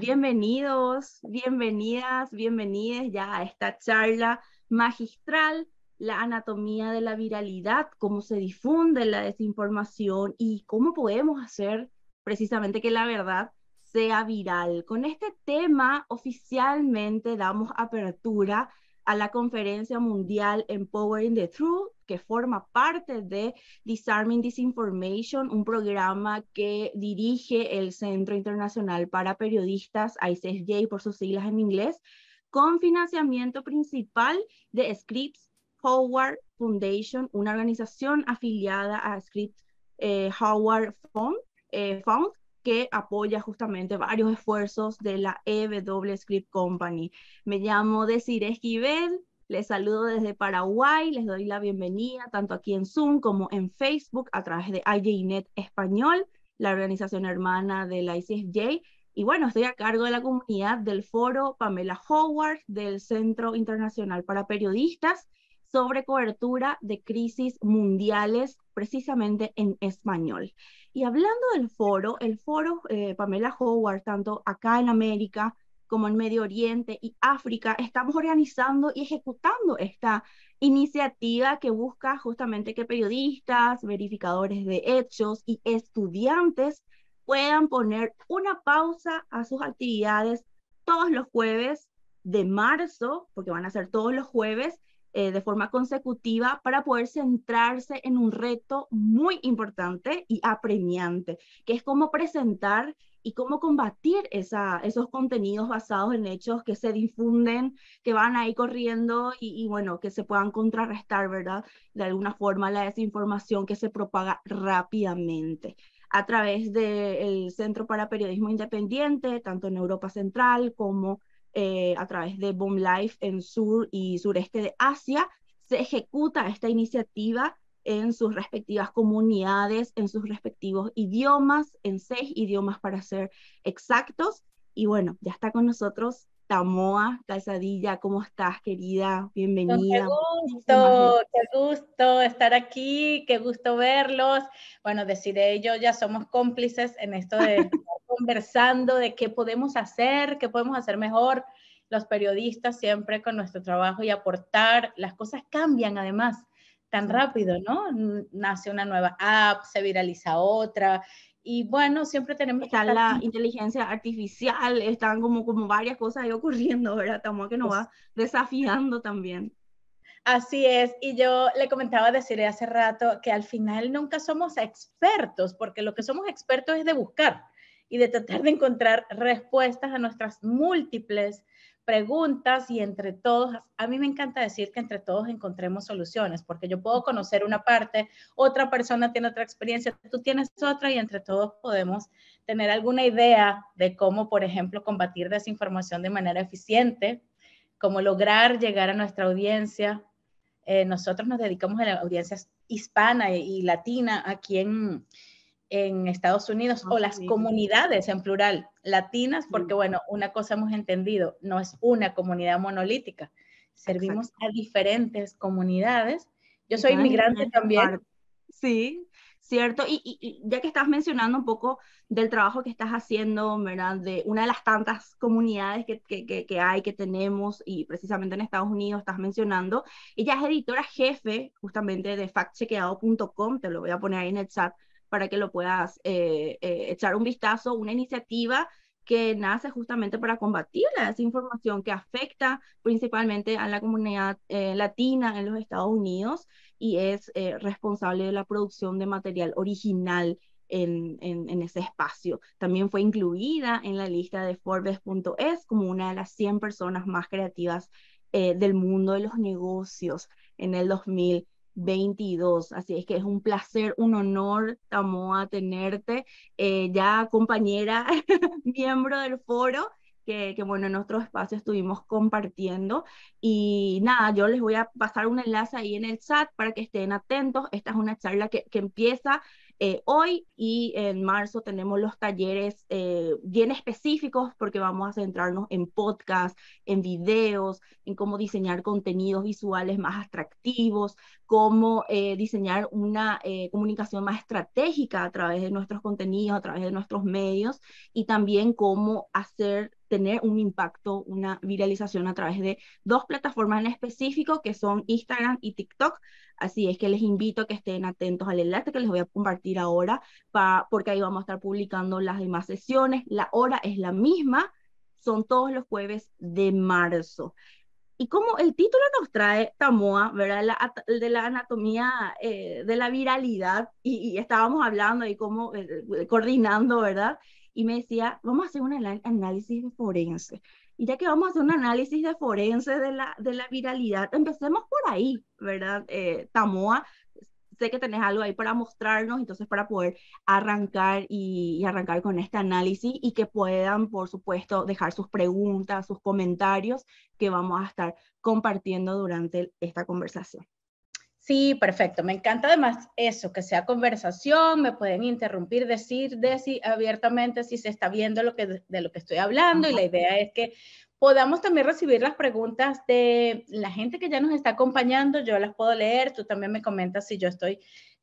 Bienvenidos, bienvenidas, bienvenidas ya a esta charla magistral, la anatomía de la viralidad, cómo se difunde la desinformación y cómo podemos hacer precisamente que la verdad sea viral. Con este tema oficialmente damos apertura a la conferencia mundial Empowering the Truth, que forma parte de Disarming Disinformation, un programa que dirige el Centro Internacional para Periodistas, ICSJ por sus siglas en inglés, con financiamiento principal de Scripps Howard Foundation, una organización afiliada a Scripps eh, Howard Fund eh, que apoya justamente varios esfuerzos de la EW Script Company. Me llamo Desiree Esquivel, les saludo desde Paraguay, les doy la bienvenida tanto aquí en Zoom como en Facebook a través de IJNet Español, la organización hermana de la ICSJ. Y bueno, estoy a cargo de la comunidad del foro Pamela Howard del Centro Internacional para Periodistas sobre cobertura de crisis mundiales, precisamente en español. Y hablando del foro, el foro eh, Pamela Howard, tanto acá en América como en Medio Oriente y África, estamos organizando y ejecutando esta iniciativa que busca justamente que periodistas, verificadores de hechos y estudiantes puedan poner una pausa a sus actividades todos los jueves de marzo, porque van a ser todos los jueves, eh, de forma consecutiva para poder centrarse en un reto muy importante y apremiante, que es cómo presentar y cómo combatir esa, esos contenidos basados en hechos que se difunden, que van ahí corriendo y, bueno, que se puedan contrarrestar, ¿verdad? De alguna forma la desinformación que se propaga rápidamente a través del Centro para Periodismo Independiente, tanto en Europa Central como eh, a través de Boom Life en sur y sureste de Asia, se ejecuta esta iniciativa en sus respectivas comunidades, en sus respectivos idiomas, en seis idiomas para ser exactos. Y bueno, ya está con nosotros Tamoa Calzadilla, ¿cómo estás, querida? Bienvenida. Qué gusto, qué gusto estar aquí, qué gusto verlos. Bueno, deciré yo, ya somos cómplices en esto de conversando de qué podemos hacer, qué podemos hacer mejor. Los periodistas siempre con nuestro trabajo y aportar, las cosas cambian además tan rápido, ¿no? Nace una nueva app, se viraliza otra, y bueno, siempre tenemos está la inteligencia artificial, están como, como varias cosas ahí ocurriendo, ¿verdad? Estamos que nos va desafiando también. Así es, y yo le comentaba decirle hace rato que al final nunca somos expertos, porque lo que somos expertos es de buscar y de tratar de encontrar respuestas a nuestras múltiples preguntas y entre todos, a mí me encanta decir que entre todos encontremos soluciones, porque yo puedo conocer una parte, otra persona tiene otra experiencia, tú tienes otra y entre todos podemos tener alguna idea de cómo, por ejemplo, combatir desinformación de manera eficiente, cómo lograr llegar a nuestra audiencia. Eh, nosotros nos dedicamos a la audiencia hispana y latina aquí en, en Estados Unidos o ah, las comunidades en plural latinas, porque bueno, una cosa hemos entendido, no es una comunidad monolítica, servimos a diferentes comunidades. Yo soy inmigrante también. Sí, ¿cierto? Y, ya que estás mencionando un poco del trabajo que estás haciendo, ¿verdad? De una de las tantas comunidades que, que, que, hay, que tenemos, y precisamente en Estados Unidos estás mencionando, ella es editora jefe justamente de factchequeado.com, te lo voy a poner ahí en el chat para que lo puedas eh, eh, echar un vistazo, una iniciativa que nace justamente para combatir la desinformación que afecta principalmente a la comunidad eh, latina en los Estados Unidos y es responsable de la producción de material original en, en, ese espacio. También fue incluida en la lista de Forbes.es como una de las 100 personas más creativas del mundo de los negocios en el 2000. 22. Así es que es un placer, un honor, Tamoa, tenerte eh, ya compañera, miembro del foro. Que, que, bueno, en nuestro espacio estuvimos compartiendo. Y nada, yo les voy a pasar un enlace ahí en el chat para que estén atentos. Esta es una charla que, que empieza eh, hoy y en marzo tenemos los talleres eh, bien específicos porque vamos a centrarnos en podcast, en videos, en cómo diseñar contenidos visuales más atractivos, cómo eh, diseñar una comunicación más estratégica a través de nuestros contenidos, a través de nuestros medios y también cómo hacer tener un impacto, una viralización a través de dos plataformas en específico que son Instagram y TikTok. Así es que les invito a que estén atentos al enlace que les voy a compartir ahora, para, porque ahí vamos a estar publicando las demás sesiones. La hora es la misma, son todos los jueves de marzo. Y como el título nos trae Tamoa, ¿verdad? de la anatomía eh, de la viralidad, y, estábamos hablando y cómo eh, eh, coordinando, ¿verdad? y me decía, vamos a hacer un análisis de forense. Y ya que vamos a hacer un análisis de forense de la, de la viralidad, empecemos por ahí, ¿verdad? Eh, Tamoa, sé que tenés algo ahí para mostrarnos, entonces para poder arrancar y, arrancar con este análisis y que puedan, por supuesto, dejar sus preguntas, sus comentarios que vamos a estar compartiendo durante esta conversación. Sí, perfecto. Me encanta además eso, que sea conversación, me pueden interrumpir, decir, decir abiertamente si se está viendo lo que, de lo que estoy hablando y la idea es que podamos también recibir las preguntas de la gente que ya nos está acompañando, yo las puedo leer, tú también me comentas si yo estoy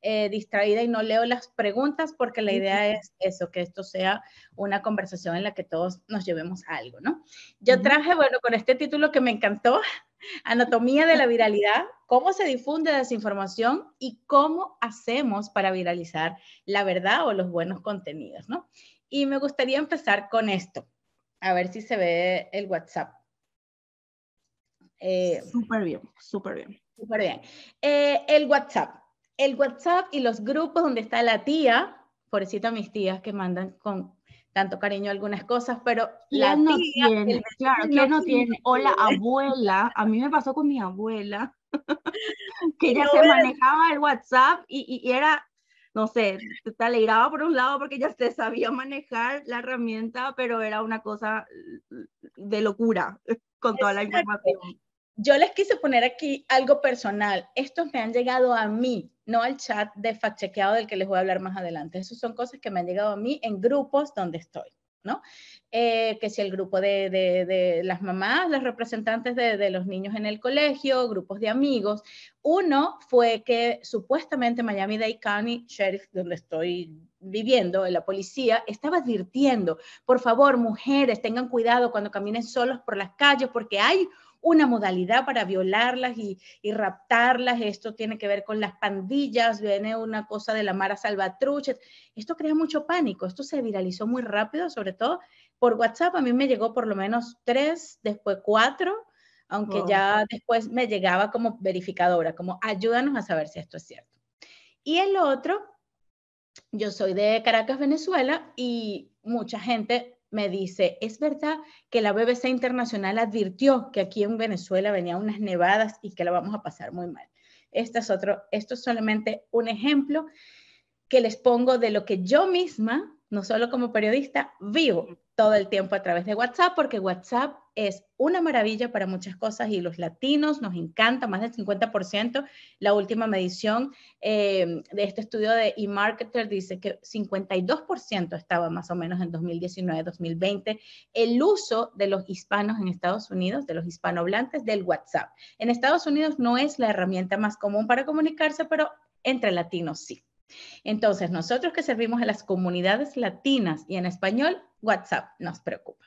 eh, distraída y no leo las preguntas porque la idea es eso, que esto sea una conversación en la que todos nos llevemos algo, ¿no? Yo traje, bueno, con este título que me encantó, Anatomía de la viralidad, cómo se difunde desinformación y cómo hacemos para viralizar la verdad o los buenos contenidos, ¿no? Y me gustaría empezar con esto, a ver si se ve el WhatsApp. Eh, súper bien, súper bien. Súper bien. Eh, el WhatsApp el WhatsApp y los grupos donde está la tía, pobrecita mis tías que mandan con tanto cariño algunas cosas, pero la no tía, claro, no, no tiene? o la abuela, a mí me pasó con mi abuela, que ella se manejaba el WhatsApp y, era, no sé, te alegraba por un lado porque ya se sabía manejar la herramienta, pero era una cosa de locura con toda la información. Yo les quise poner aquí algo personal. Estos me han llegado a mí, no al chat de chequeado del que les voy a hablar más adelante. Esas son cosas que me han llegado a mí en grupos donde estoy, ¿no? Eh, que si el grupo de, las mamás, los representantes de, de, los niños en el colegio, grupos de amigos. Uno fue que supuestamente Miami-Dade County Sheriff, donde estoy viviendo, la policía, estaba advirtiendo, por favor, mujeres, tengan cuidado cuando caminen solos por las calles porque hay una modalidad para violarlas y, y, raptarlas. Esto tiene que ver con las pandillas, viene una cosa de la Mara Salvatruches, Esto crea mucho pánico. Esto se viralizó muy rápido, sobre todo por WhatsApp. A mí me llegó por lo menos tres, después cuatro, aunque ya después me llegaba como verificadora, como ayúdanos a saber si esto es cierto. Y el otro, yo soy de Caracas, Venezuela, y mucha gente me dice, ¿es verdad que la BBC Internacional advirtió que aquí en Venezuela venía unas nevadas y que la vamos a pasar muy mal? Este es otro, esto es solamente un ejemplo que les pongo de lo que yo misma, no solo como periodista, vivo todo el tiempo a través de WhatsApp, porque WhatsApp es una maravilla para muchas cosas y los latinos nos encanta, más del 50%. La última medición eh, de este estudio de eMarketer dice que 52% estaba más o menos en 2019-2020 el uso de los hispanos en Estados Unidos, de los hispanohablantes, del WhatsApp. En Estados Unidos no es la herramienta más común para comunicarse, pero entre latinos sí. Entonces, nosotros que servimos a las comunidades latinas y en español, WhatsApp nos preocupa.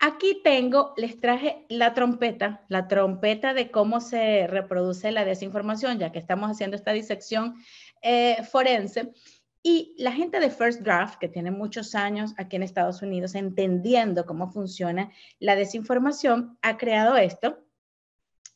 Aquí tengo, les traje la trompeta, la trompeta de cómo se reproduce la desinformación, ya que estamos haciendo esta disección eh, forense. Y la gente de First Draft, que tiene muchos años aquí en Estados Unidos entendiendo cómo funciona la desinformación, ha creado esto.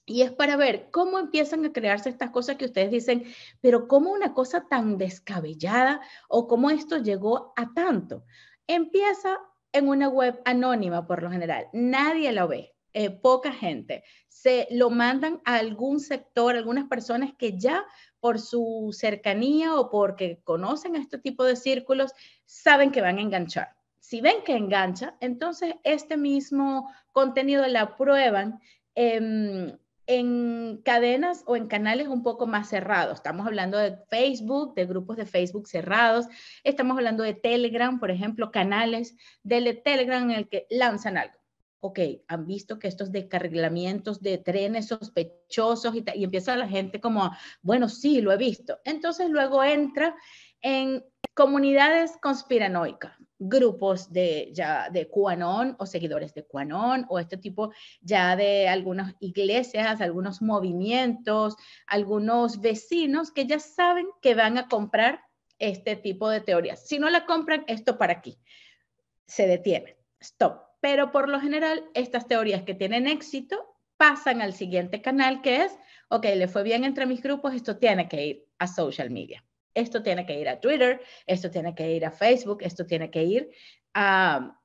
Y es para ver cómo empiezan a crearse estas cosas que ustedes dicen, pero cómo una cosa tan descabellada o cómo esto llegó a tanto. Empieza en una web anónima por lo general. Nadie la ve, eh, poca gente. Se lo mandan a algún sector, algunas personas que ya por su cercanía o porque conocen este tipo de círculos, saben que van a enganchar. Si ven que engancha, entonces este mismo contenido la prueban em, en cadenas o en canales un poco más cerrados. Estamos hablando de Facebook, de grupos de Facebook cerrados. Estamos hablando de Telegram, por ejemplo, canales de Telegram en el que lanzan algo. Ok, han visto que estos descarrilamientos de trenes sospechosos y, y empieza la gente como, bueno, sí, lo he visto. Entonces luego entra en comunidades conspiranoicas grupos de, ya de QAnon o seguidores de QAnon o este tipo ya de algunas iglesias, algunos movimientos, algunos vecinos que ya saben que van a comprar este tipo de teorías. Si no la compran, esto para aquí. Se detiene. Stop. Pero por lo general, estas teorías que tienen éxito pasan al siguiente canal que es, ok, le fue bien entre mis grupos, esto tiene que ir a social media esto tiene que ir a Twitter, esto tiene que ir a Facebook, esto tiene que ir a,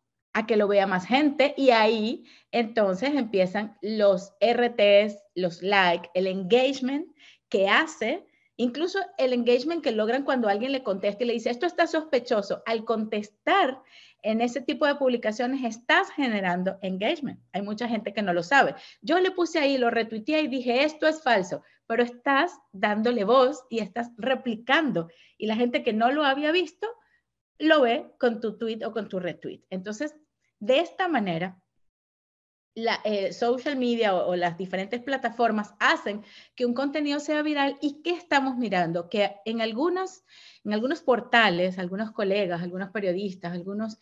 que lo vea más gente y ahí entonces empiezan los RTs, los likes, el engagement que hace, incluso el engagement que logran cuando alguien le contesta y le dice, esto está sospechoso. Al contestar en ese tipo de publicaciones estás generando engagement. Hay mucha gente que no lo sabe. Yo le puse ahí, lo retuiteé y dije, esto es falso pero estás dándole voz y estás replicando. Y la gente que no lo había visto lo ve con tu tweet o con tu retweet. Entonces, de esta manera, la eh, social media o, las diferentes plataformas hacen que un contenido sea viral y qué estamos mirando que en algunos en algunos portales algunos colegas algunos periodistas algunos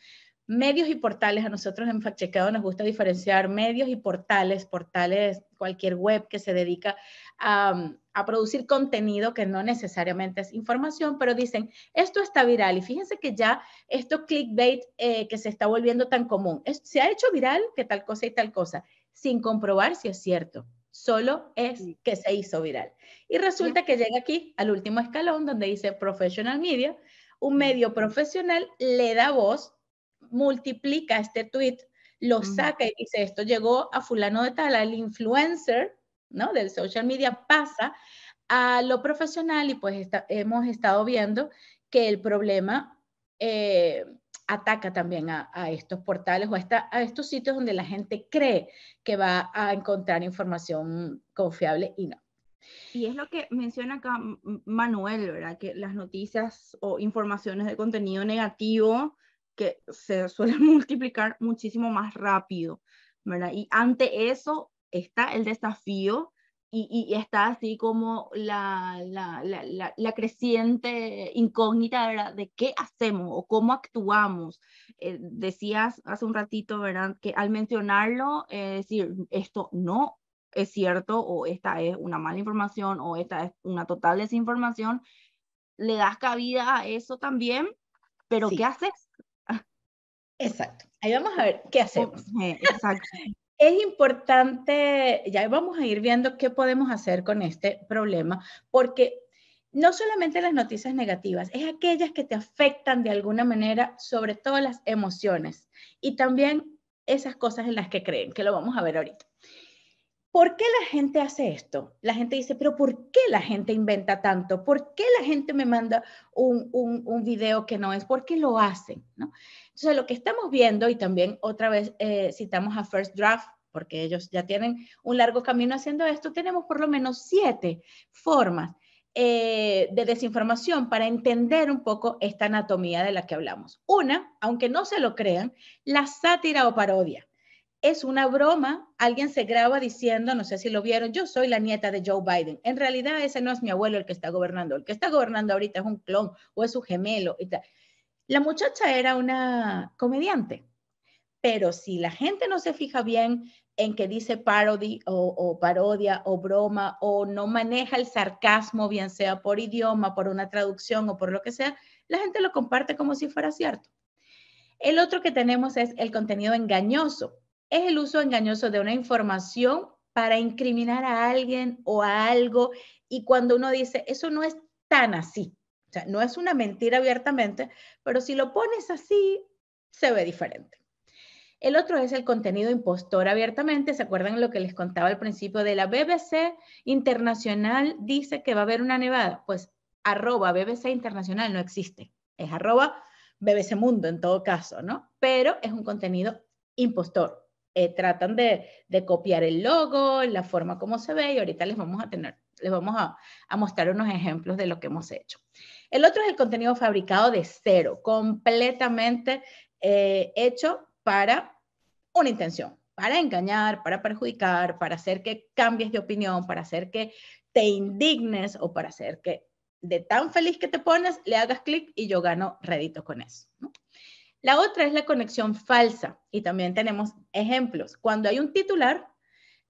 medios y portales a nosotros en Fachecado nos gusta diferenciar medios y portales portales cualquier web que se dedica a producir contenido que no necesariamente es información, pero dicen, esto está viral. Y fíjense que ya esto clickbait eh, que se está volviendo tan común, se ha hecho viral que tal cosa y tal cosa, sin comprobar si es cierto. Solo es que se hizo viral. Y resulta que llega aquí al último escalón donde dice professional media. Un medio profesional le da voz, multiplica este tweet, lo saca y dice, esto llegó a fulano de tal, al influencer, ¿no? Del social media pasa a lo profesional y pues hemos estado viendo que el problema eh, ataca también a, estos portales o a estos sitios donde la gente cree que va a encontrar información confiable y no. Y es lo que menciona acá Manuel, ¿verdad? Que las noticias o informaciones de contenido negativo que se suelen multiplicar muchísimo más rápido, ¿verdad? Y ante eso, está el desafío y, está así como la, la, creciente incógnita ¿verdad? de qué hacemos o cómo actuamos. Eh, decías hace un ratito, ¿verdad? Que al mencionarlo, es eh, decir, esto no es cierto o esta es una mala información o esta es una total desinformación, le das cabida a eso también, pero ¿qué haces? Exacto. Ahí vamos a ver qué hacemos. Eh, exacto. Es importante, ya vamos a ir viendo qué podemos hacer con este problema, porque no solamente las noticias negativas, es aquellas que te afectan de alguna manera, sobre todo las emociones y también esas cosas en las que creen, que lo vamos a ver ahorita. ¿Por qué la gente hace esto? La gente dice, pero ¿por qué la gente inventa tanto? ¿Por qué la gente me manda un, un, video que no es? ¿Por qué lo hacen? ¿No? Entonces, lo que estamos viendo, y también otra vez eh, citamos a First Draft, porque ellos ya tienen un largo camino haciendo esto, tenemos por lo menos siete formas eh, de desinformación para entender un poco esta anatomía de la que hablamos. Una, aunque no se lo crean, la sátira o parodia. Es una broma, alguien se graba diciendo, no sé si lo vieron, yo soy la nieta de Joe Biden. En realidad ese no es mi abuelo el que está gobernando, el que está gobernando ahorita es un clon o es su gemelo. Y la muchacha era una comediante, pero si la gente no se fija bien en que dice parody o, parodia o broma o no maneja el sarcasmo, bien sea por idioma, por una traducción o por lo que sea, la gente lo comparte como si fuera cierto. El otro que tenemos es el contenido engañoso. Es el uso engañoso de una información para incriminar a alguien o a algo y cuando uno dice, eso no es tan así, o sea, no es una mentira abiertamente, pero si lo pones así, se ve diferente. El otro es el contenido impostor abiertamente. ¿Se acuerdan lo que les contaba al principio de la BBC Internacional? Dice que va a haber una nevada. Pues arroba BBC Internacional no existe. Es arroba BBC Mundo en todo caso, ¿no? Pero es un contenido impostor. Eh, tratan de, copiar el logo, la forma como se ve y ahorita les vamos a tener, les vamos a mostrar unos ejemplos de lo que hemos hecho. El otro es el contenido fabricado de cero, completamente eh, hecho para una intención, para engañar, para perjudicar, para hacer que cambies de opinión, para hacer que te indignes o para hacer que de tan feliz que te pones le hagas clic y yo gano rédito con eso. La otra es la conexión falsa y también tenemos ejemplos. Cuando hay un titular,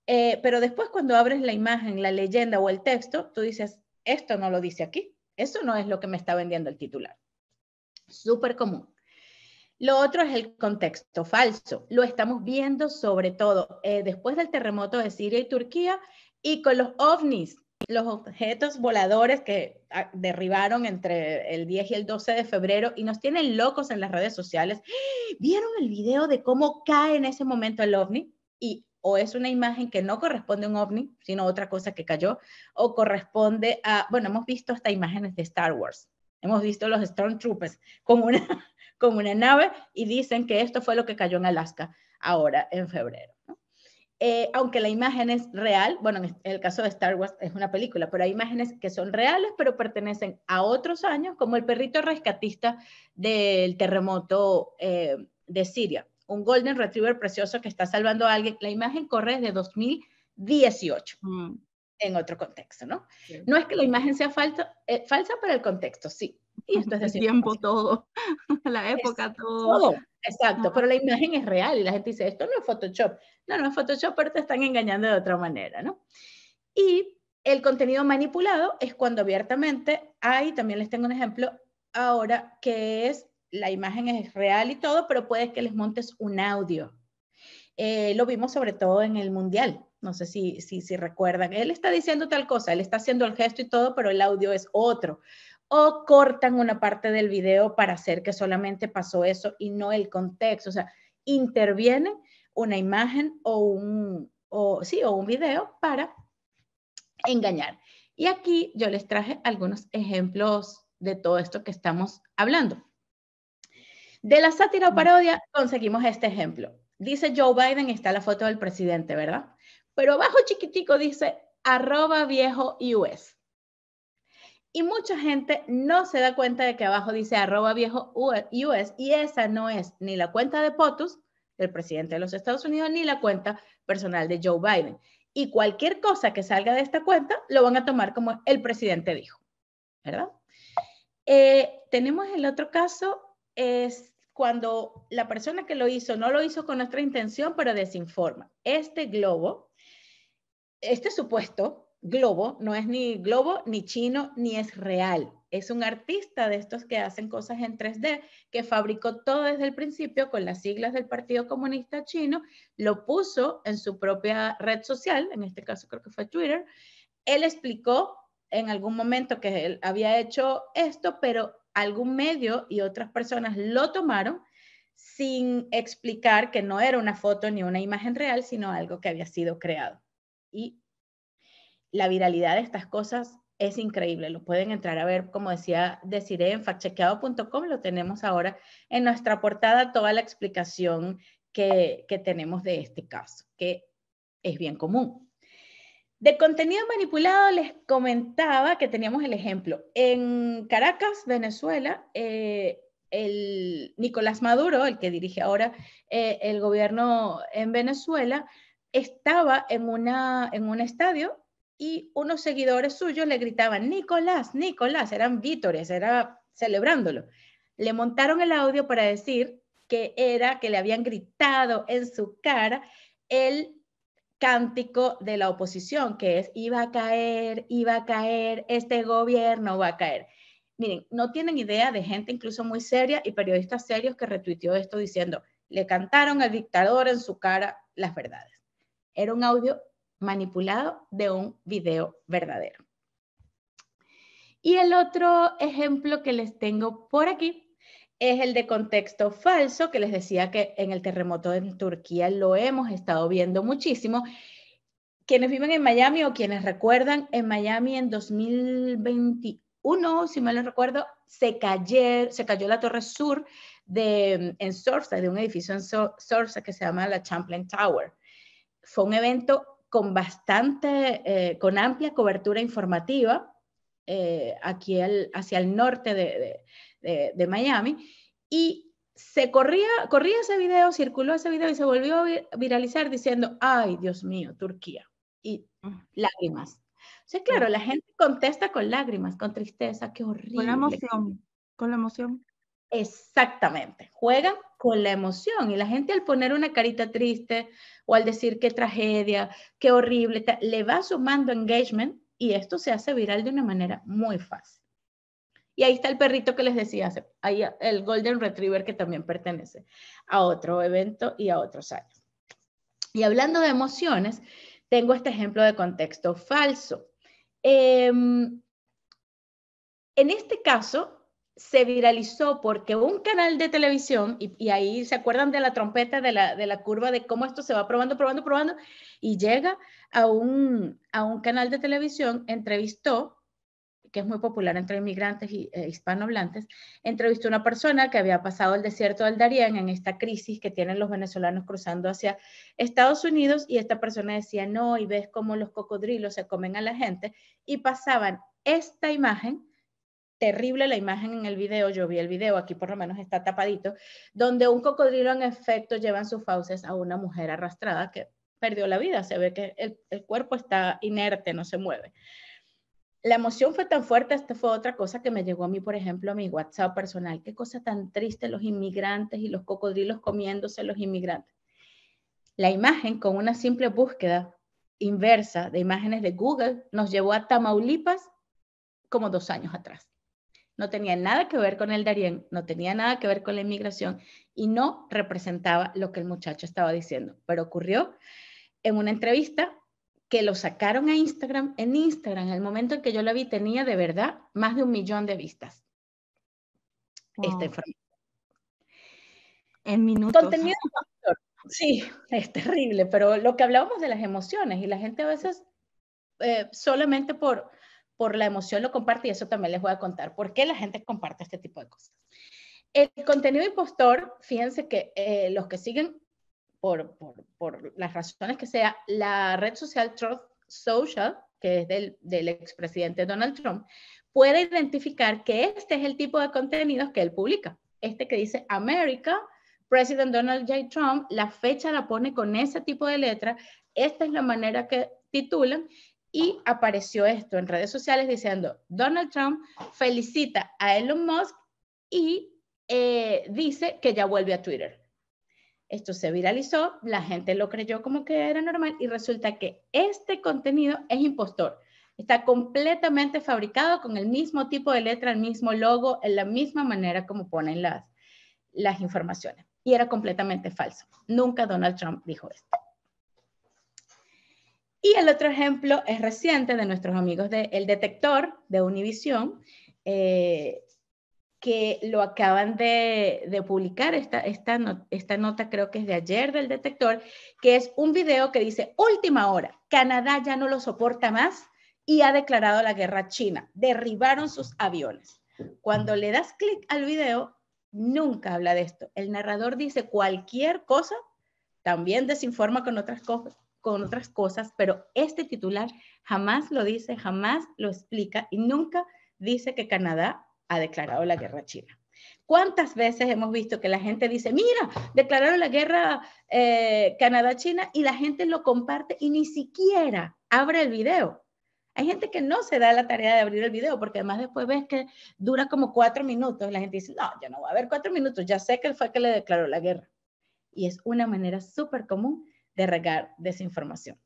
eh, pero después cuando abres la imagen, la leyenda o el texto, tú dices, esto no lo dice aquí. Eso no es lo que me está vendiendo el titular. Súper común. Lo otro es el contexto falso. Lo estamos viendo sobre todo eh, después del terremoto de Siria y Turquía y con los ovnis, los objetos voladores que ah, derribaron entre el 10 y el 12 de febrero y nos tienen locos en las redes sociales. ¡Ah! ¿Vieron el video de cómo cae en ese momento el ovni? Y o es una imagen que no corresponde a un ovni, sino otra cosa que cayó, o corresponde a, bueno, hemos visto hasta imágenes de Star Wars, hemos visto los Stormtroopers como una, con una nave y dicen que esto fue lo que cayó en Alaska ahora en febrero. Eh, aunque la imagen es real, bueno, en el caso de Star Wars es una película, pero hay imágenes que son reales, pero pertenecen a otros años, como el perrito rescatista del terremoto eh, de Siria, un Golden Retriever precioso que está salvando a alguien. La imagen corre desde 2018. Mm. En otro contexto, ¿no? No es que la imagen sea falta, eh, falsa para el contexto, sí. Y esto es decir. El tiempo, todo. la época, todo. Exacto, pero la imagen es real y la gente dice, esto no es Photoshop. No, no es Photoshop, pero te están engañando de otra manera, ¿no? Y el contenido manipulado es cuando abiertamente hay, también les tengo un ejemplo ahora, que es la imagen es real y todo, pero puede que les montes un audio. Eh, lo vimos sobre todo en el Mundial. No sé si, si recuerdan. Él está diciendo tal cosa, él está haciendo el gesto y todo, pero el audio es otro. O cortan una parte del video para hacer que solamente pasó eso y no el contexto. O sea, interviene una imagen o un, o, sí, o un video para engañar. Y aquí yo les traje algunos ejemplos de todo esto que estamos hablando. De la sátira o parodia conseguimos este ejemplo. Dice Joe Biden, está la foto del presidente, ¿verdad? Pero abajo chiquitico dice arroba viejo US. Y mucha gente no se da cuenta de que abajo dice arroba viejo US y esa no es ni la cuenta de POTUS el presidente de los Estados Unidos ni la cuenta personal de Joe Biden. Y cualquier cosa que salga de esta cuenta lo van a tomar como el presidente dijo, ¿verdad? Eh, tenemos el otro caso, es cuando la persona que lo hizo no lo hizo con nuestra intención, pero desinforma. Este globo, este supuesto globo, no es ni globo, ni chino, ni es real. Es un artista de estos que hacen cosas en 3D, que fabricó todo desde el principio con las siglas del Partido Comunista Chino, lo puso en su propia red social, en este caso creo que fue Twitter. Él explicó en algún momento que él había hecho esto, pero algún medio y otras personas lo tomaron sin explicar que no era una foto ni una imagen real, sino algo que había sido creado. Y la viralidad de estas cosas es increíble. Lo pueden entrar a ver, como decía deciré en factchequeado.com. Lo tenemos ahora en nuestra portada, toda la explicación que, que tenemos de este caso, que es bien común. De contenido manipulado les comentaba que teníamos el ejemplo. En Caracas, Venezuela, eh, el Nicolás Maduro, el que dirige ahora eh, el gobierno en Venezuela, estaba en, una, en un estadio y unos seguidores suyos le gritaban, Nicolás, Nicolás, eran vítores, era celebrándolo. Le montaron el audio para decir que era que le habían gritado en su cara el cántico de la oposición, que es iba a caer, iba a caer, este gobierno va a caer. Miren, no tienen idea de gente incluso muy seria y periodistas serios que retuiteó esto diciendo, le cantaron al dictador en su cara las verdades. Era un audio manipulado de un video verdadero. Y el otro ejemplo que les tengo por aquí es el de contexto falso, que les decía que en el terremoto en Turquía lo hemos estado viendo muchísimo. Quienes viven en Miami o quienes recuerdan, en Miami en 2021, si mal no recuerdo, se, cayó, se cayó la torre sur de, en Sorsa, de un edificio en Sorsa que se llama la Champlain Tower. Fue un evento con bastante, eh, con amplia cobertura informativa eh, aquí hacia el norte de, Miami, y se corría, corría ese video, circuló ese video y se volvió a viralizar diciendo, ay, Dios mío, Turquía, y ah. lágrimas. O sea, claro, la gente contesta con lágrimas, con tristeza, qué horrible. Con la emoción, con la emoción. Exactamente, juegan con la emoción y la gente al poner una carita triste o al decir qué tragedia, qué horrible, le va sumando engagement y esto se hace viral de una manera muy fácil. Y ahí está el perrito que les decía, ahí el Golden Retriever que también pertenece a otro evento y a otros años. Y hablando de emociones, tengo este ejemplo de contexto falso. Em, en este caso, se viralizó porque un canal de televisión, y, ahí se acuerdan de la trompeta, de la, curva, de cómo esto se va probando, probando, probando, y llega a un, a un canal de televisión, entrevistó, que es muy popular entre inmigrantes y, eh, hispanohablantes, entrevistó a una persona que había pasado el desierto del Darién en esta crisis que tienen los venezolanos cruzando hacia Estados Unidos, y esta persona decía, no, y ves cómo los cocodrilos se comen a la gente, y pasaban esta imagen, terrible la imagen en el video, yo vi el video, aquí por lo menos está tapadito, donde un cocodrilo en efecto lleva en sus fauces a una mujer arrastrada que perdió la vida, se ve que el, cuerpo está inerte, no se mueve. La emoción fue tan fuerte, esta fue otra cosa que me llegó a mí, por ejemplo, a mi WhatsApp personal. Qué cosa tan triste los inmigrantes y los cocodrilos comiéndose los inmigrantes. La imagen con una simple búsqueda inversa de imágenes de Google nos llevó a Tamaulipas como dos años atrás no tenía nada que ver con el Darién, no tenía nada que ver con la inmigración y no representaba lo que el muchacho estaba diciendo. Pero ocurrió en una entrevista que lo sacaron a Instagram. En Instagram, el momento en que yo la vi, tenía de verdad más de un millón de vistas. Esta información. En minutos. Sí, es terrible, pero lo que hablábamos de las emociones y la gente a veces eh, solamente por, por la emoción lo comparte y eso también les voy a contar por qué la gente comparte este tipo de cosas. El contenido impostor, fíjense que eh, los que siguen por, las razones que sea, la red social Truth Social, que es del, del expresidente Donald Trump, puede identificar que este es el tipo de contenidos que él publica. Este que dice America, President Donald J. Trump, la fecha la pone con ese tipo de letra, esta es la manera que titulan y apareció esto en redes sociales diciendo, Donald Trump felicita a Elon Musk y eh, dice que ya vuelve a Twitter. Esto se viralizó, la gente lo creyó como que era normal y resulta que este contenido es impostor. Está completamente fabricado con el mismo tipo de letra, el mismo logo, en la misma manera como ponen las, las informaciones. Y era completamente falso. Nunca Donald Trump dijo esto. Y el otro ejemplo es reciente de nuestros amigos de El Detector de Univision, eh, que lo acaban de, publicar, esta, esta, esta nota creo que es de ayer del Detector, que es un video que dice, última hora, Canadá ya no lo soporta más y ha declarado la guerra a China, derribaron sus aviones. Cuando le das clic al video, nunca habla de esto. El narrador dice cualquier cosa, también desinforma con otras cosas con otras cosas, pero este titular jamás lo dice, jamás lo explica y nunca dice que Canadá ha declarado la guerra a China. ¿Cuántas veces hemos visto que la gente dice, mira, declararon la guerra eh, Canadá-China y la gente lo comparte y ni siquiera abre el video? Hay gente que no se da la tarea de abrir el video porque además después ves que dura como cuatro minutos y la gente dice, no, ya no voy a ver cuatro minutos, ya sé que fue que le declaró la guerra. Y es una manera súper común de regar desinformación.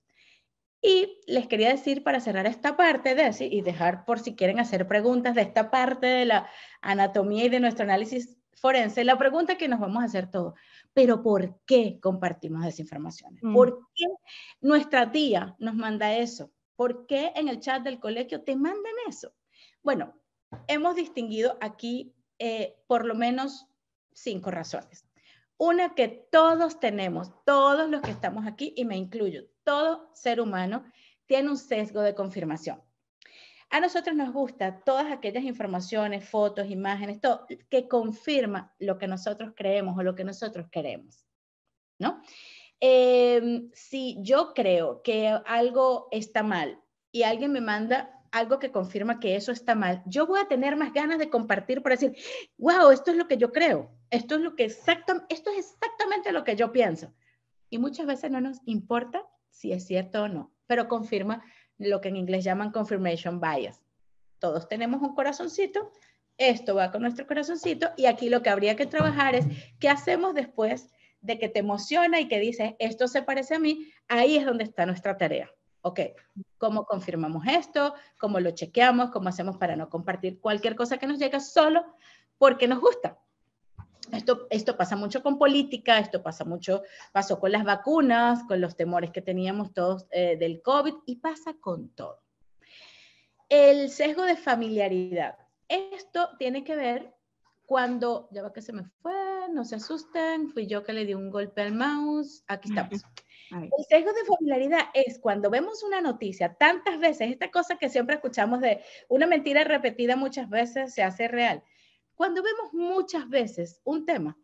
Y les quería decir para cerrar esta parte, sí y dejar por si quieren hacer preguntas de esta parte de la anatomía y de nuestro análisis forense, la pregunta que nos vamos a hacer todos, pero ¿por qué compartimos desinformaciones? Mm. ¿Por qué nuestra tía nos manda eso? ¿Por qué en el chat del colegio te mandan eso? Bueno, hemos distinguido aquí eh, por lo menos cinco razones. Una que todos tenemos, todos los que estamos aquí, y me incluyo, todo ser humano tiene un sesgo de confirmación. A nosotros nos gusta todas aquellas informaciones, fotos, imágenes, todo que confirma lo que nosotros creemos o lo que nosotros queremos, ¿no? Em, si yo creo que algo está mal y alguien me manda algo que confirma que eso está mal, yo voy a tener más ganas de compartir para decir, wow, esto es lo que yo creo, esto es, lo que exacto, esto es exactamente lo que yo pienso. Y muchas veces no nos importa si es cierto o no, pero confirma lo que en inglés llaman confirmation bias. Todos tenemos un corazoncito, esto va con nuestro corazoncito y aquí lo que habría que trabajar es qué hacemos después de que te emociona y que dices, esto se parece a mí, ahí es donde está nuestra tarea. Ok, ¿cómo confirmamos esto? ¿Cómo lo chequeamos? ¿Cómo hacemos para no compartir cualquier cosa que nos llega solo porque nos gusta? Esto, esto pasa mucho con política, esto pasa mucho, pasó con las vacunas, con los temores que teníamos todos eh, del COVID y pasa con todo. El sesgo de familiaridad. Esto tiene que ver cuando, ya va que se me fue, no se asusten, fui yo que le di un golpe al mouse, aquí estamos. El sesgo de familiaridad es cuando vemos una noticia tantas veces, esta cosa que siempre escuchamos de una mentira repetida muchas veces se hace real. Cuando vemos muchas veces un tema,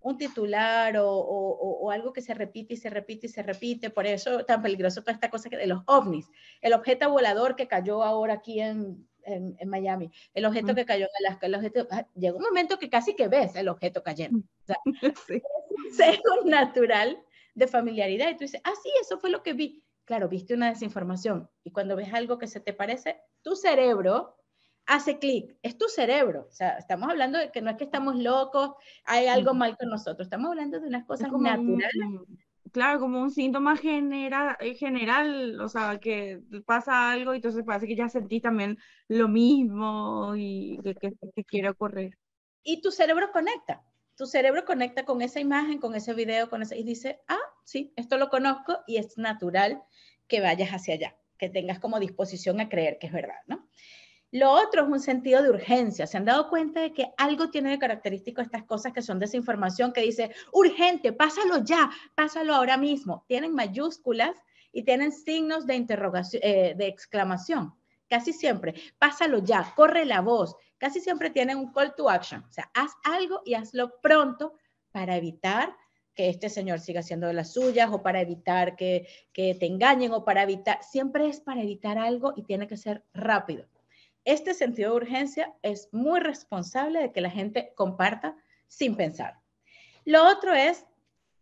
un titular o, algo que se repite y se repite y se repite. Por eso tan peligroso toda esta cosa que de los ovnis. El objeto volador que cayó ahora aquí en, Miami, el objeto mm. que cayó en Alaska, el objeto, ah, llegó un momento que casi que ves el objeto cayendo. O Es natural de familiaridad y tú dices, ah, sí, eso fue lo que vi. Claro, viste una desinformación y cuando ves algo que se te parece, tu cerebro hace clic, es tu cerebro. O sea, estamos hablando de que no es que estamos locos, hay algo mal con nosotros, estamos hablando de unas cosas naturales. claro, como un síntoma eh, general, o sea, que pasa algo y entonces parece que ya sentí también lo mismo y que quiere ocurrir. Y tu cerebro conecta, tu cerebro conecta con esa imagen, con ese video, con ese, y dice, ah, sí, esto lo conozco y es natural que vayas hacia allá, que tengas como disposición a creer que es verdad, ¿no? Lo otro es un sentido de urgencia. Se han dado cuenta de que algo tiene de característico estas cosas que son desinformación, que dice, urgente, pásalo ya, pásalo ahora mismo. Tienen mayúsculas y tienen signos de interrogación, eh, de exclamación casi siempre, pásalo ya, corre la voz, casi siempre tienen un call to action, o sea, haz algo y hazlo pronto para evitar que este señor siga haciendo las suyas o para evitar que, que te engañen o para evitar, siempre es para evitar algo y tiene que ser rápido. Este sentido de urgencia es muy responsable de que la gente comparta sin pensar. Lo otro es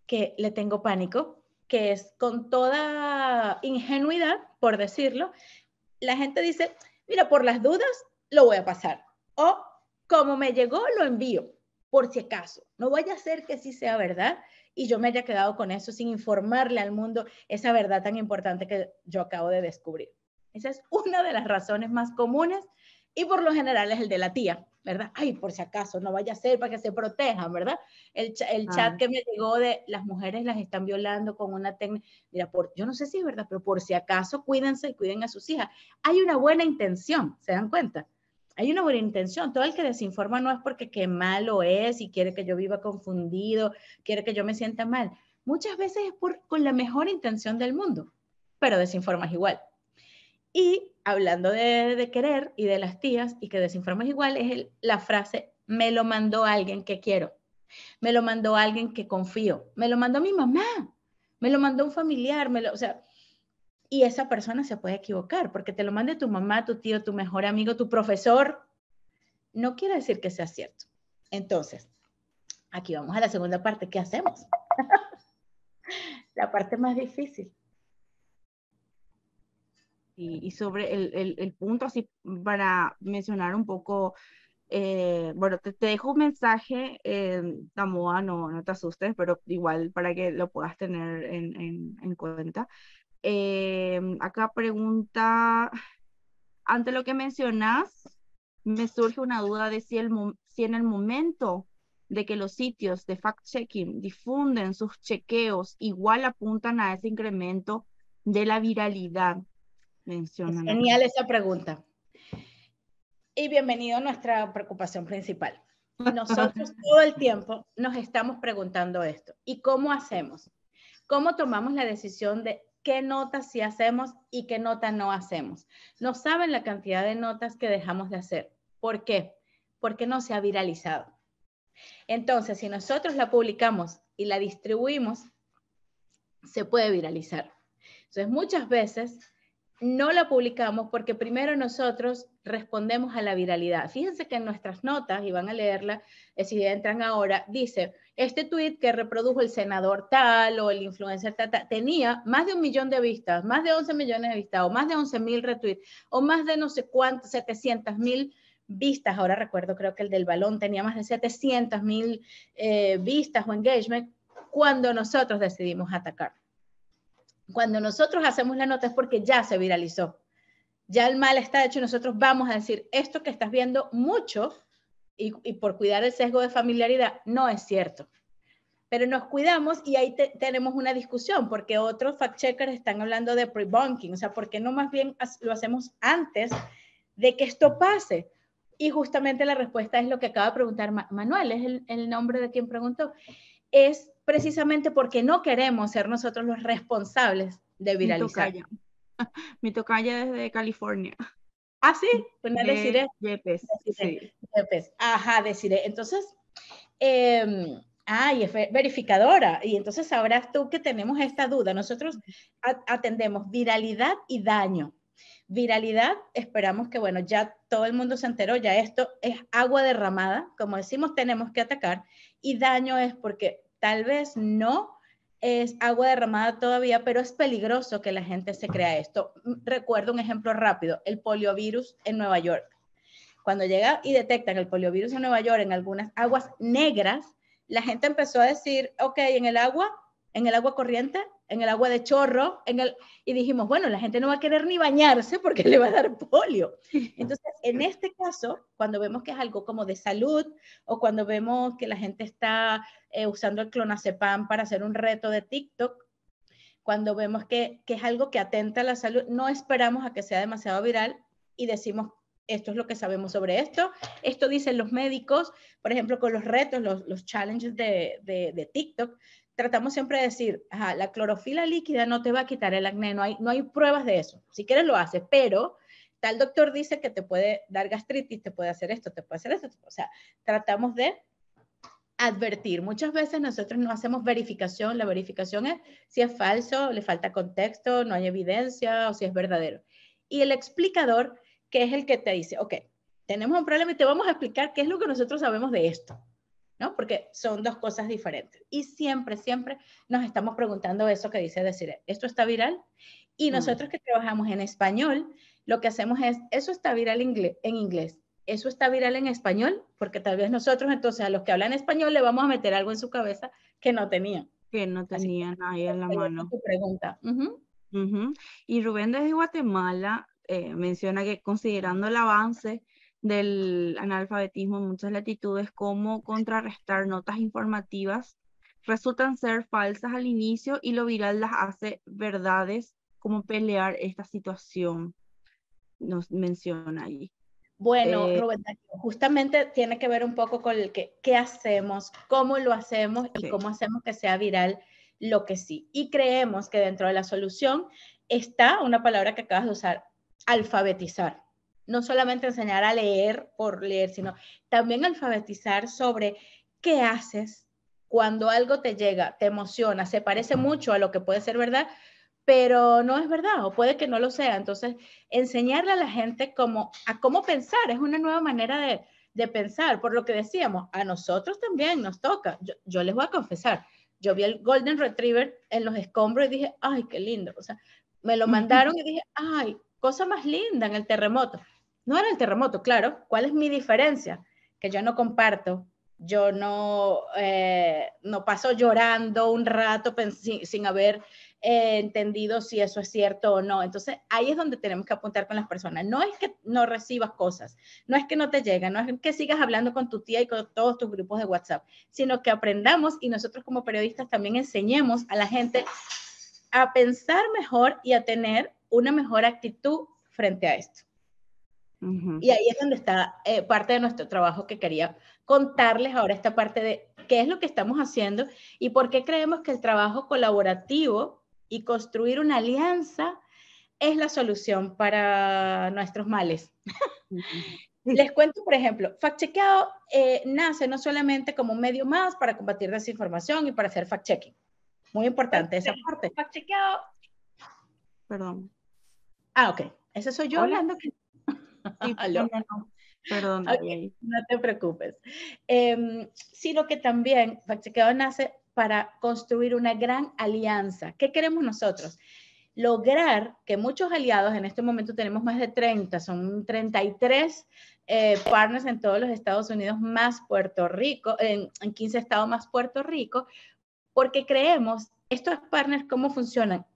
que le tengo pánico, que es con toda ingenuidad, por decirlo, la gente dice, mira, por las dudas lo voy a pasar. O como me llegó, lo envío, por si acaso. No vaya a ser que sí sea verdad y yo me haya quedado con eso sin informarle al mundo esa verdad tan importante que yo acabo de descubrir. Esa es una de las razones más comunes y por lo general es el de la tía, ¿verdad? Ay, por si acaso, no vaya a ser para que se protejan, ¿verdad? El, chat que me llegó de las mujeres las están violando con una técnica, mira, yo no sé si es verdad, pero por si acaso, cuídense y cuiden a sus hijas. Hay una buena intención, ¿se dan cuenta? Hay una buena intención. Todo el que desinforma no es porque qué malo es y quiere que yo viva confundido, quiere que yo me sienta mal. Muchas veces es por, con la mejor intención del mundo, pero desinformas igual. Y hablando de, querer y de las tías y que desinformes igual, es la frase, me lo mandó alguien que quiero, me lo mandó alguien que confío, me lo mandó mi mamá, me lo mandó un familiar, me lo, o sea, y esa persona se puede equivocar porque te lo mande tu mamá, tu tío, tu mejor amigo, tu profesor, no quiere decir que sea cierto. Entonces, aquí vamos a la segunda parte, ¿qué hacemos? la parte más difícil. Y, sobre el, punto, así para mencionar un poco, eh, bueno, te, dejo un mensaje, eh, Tamoa, no, no te asustes, pero igual para que lo puedas tener en, cuenta. Eh, acá pregunta, ante lo que mencionas, me surge una duda de si en el momento de que los sitios de fact-checking difunden sus chequeos, igual apuntan a ese incremento de la viralidad Menciona. Genial esa pregunta. Y bienvenido a nuestra preocupación principal. Nosotros todo el tiempo nos estamos preguntando esto. ¿Y cómo hacemos? ¿Cómo tomamos la decisión de qué notas sí hacemos y qué notas no hacemos? No saben la cantidad de notas que dejamos de hacer. ¿Por qué? Porque no se ha viralizado. Entonces, si nosotros la publicamos y la distribuimos, se puede viralizar. Entonces, muchas veces no la publicamos porque primero nosotros respondemos a la viralidad. Fíjense que en nuestras notas, y van a leerla eh, si entran ahora, dice, este tweet que reprodujo el senador tal o el influencer tal, tenía más de un millón de vistas, más de 11 millones de vistas, o más de 11 mil retweets, o más de no sé cuántos, 700 mil vistas. Ahora recuerdo, creo que el del balón tenía más de 700 mil eh, vistas o engagement cuando nosotros decidimos atacar. Cuando nosotros hacemos la nota es porque ya se viralizó. Ya el mal está hecho y nosotros vamos a decir, esto que estás viendo mucho y, por cuidar el sesgo de familiaridad, no es cierto. Pero nos cuidamos y ahí tenemos una discusión porque otros fact-checkers están hablando de pre-bunking, o sea, ¿por qué no más bien lo hacemos antes de que esto pase? Y justamente la respuesta es lo que acaba de preguntar Manuel, es el, el nombre de quien preguntó. Es precisamente porque no queremos ser nosotros los responsables de viralizar. Mi tocaya, Mi desde California. ¿Ah, sí? Pues no deciré. Yepes. sí. Yepes. Ajá, deciré. Entonces, eh, ay, es verificadora. Y entonces sabrás tú que tenemos esta duda. Nosotros atendemos viralidad y daño. Viralidad, esperamos que, bueno, ya todo el mundo se enteró, ya esto es agua derramada, como decimos, tenemos que atacar. Y daño es porque tal vez no es agua derramada todavía, pero es peligroso que la gente se crea esto. Mm, recuerdo un ejemplo rápido, el poliovirus en Nueva York. Cuando llega y detectan el poliovirus en Nueva York en algunas aguas negras, la gente empezó a decir, ok, en el agua, en el agua corriente en el agua de chorro, y dijimos, bueno, la gente no va a querer ni bañarse porque le va a dar polio. Entonces, en este caso, cuando vemos que es algo como de salud o cuando vemos que la gente está eh, usando el clonazepam para hacer un reto de TikTok, cuando vemos que, es algo que atenta a la salud, no esperamos a que sea demasiado viral y decimos, esto es lo que sabemos sobre esto, esto dicen los médicos, por ejemplo, con los retos, los, challenges de, de, TikTok, tratamos siempre de decir, la clorofila líquida no te va a quitar el acné, no hay, no hay pruebas de eso. Si quieres lo haces, pero tal doctor dice que te puede dar gastritis, te puede hacer esto, te puede hacer esto. O sea, tratamos de advertir. Muchas veces nosotros no hacemos verificación. La verificación es si es falso, le falta contexto, no hay evidencia o si es verdadero. Y el explicador, que es el que te dice, ok, tenemos un problema y te vamos a explicar qué es lo que nosotros sabemos de esto. ¿no? Porque son dos cosas diferentes. Y siempre, siempre nos estamos preguntando eso que dice decir, ¿esto está viral? Y mm. nosotros que trabajamos en español, lo que hacemos es, eso está viral en inglés, eso está viral en español, porque tal vez nosotros entonces a los que hablan español le vamos a meter algo en su cabeza que no tenían. Que no tenían ahí en la mano. Tu pregunta. Y Rubén desde Guatemala eh, menciona que considerando el avance del analfabetismo en muchas latitudes, cómo contrarrestar notas informativas, resultan ser falsas al inicio y lo viral las hace verdades, como pelear esta situación, nos menciona ahí Bueno, eh, justamente tiene que ver un poco con el que, qué hacemos, cómo lo hacemos y cómo hacemos que sea viral lo que sí. Y creemos que dentro de la solución está una palabra que acabas de usar, alfabetizar no solamente enseñar a leer por leer, sino también alfabetizar sobre qué haces cuando algo te llega, te emociona, se parece mucho a lo que puede ser verdad, pero no es verdad o puede que no lo sea. Entonces, enseñarle a la gente a cómo pensar es una nueva manera de, pensar, por lo que decíamos, a nosotros también nos toca. Yo, yo, les voy a confesar, yo vi el Golden Retriever en los escombros y dije, ay, qué lindo. O sea, me lo mandaron y dije, ay, cosa más linda en el terremoto. No era el terremoto, claro. ¿Cuál es mi diferencia? Que yo no comparto, yo no, eh, no paso llorando un rato sin, haber eh, entendido si eso es cierto o no. Entonces ahí es donde tenemos que apuntar con las personas. No es que no recibas cosas, no es que no te lleguen, no es que sigas hablando con tu tía y con todos tus grupos de WhatsApp, sino que aprendamos y nosotros como periodistas también enseñemos a la gente a pensar mejor y a tener una mejor actitud frente a esto. Y ahí es donde está eh, parte de nuestro trabajo que quería contarles ahora esta parte de qué es lo que estamos haciendo y por qué creemos que el trabajo colaborativo y construir una alianza es la solución para nuestros males. Les cuento, por ejemplo, FactChequeado eh, nace no solamente como un medio más para combatir desinformación y para hacer fact-checking. Muy importante esa parte. FactChequeado. Perdón. Ah, ok. Ese soy yo hablando. Que... no. te preocupes. Em, sino que también Faxequeo pues, nace para construir una gran alianza. ¿Qué queremos nosotros? Lograr que muchos aliados, en este momento tenemos más de 30, son 33 eh, partners en todos los Estados Unidos más Puerto Rico, en, en 15 estados más Puerto Rico, porque creemos, estos partners, ¿cómo funcionan?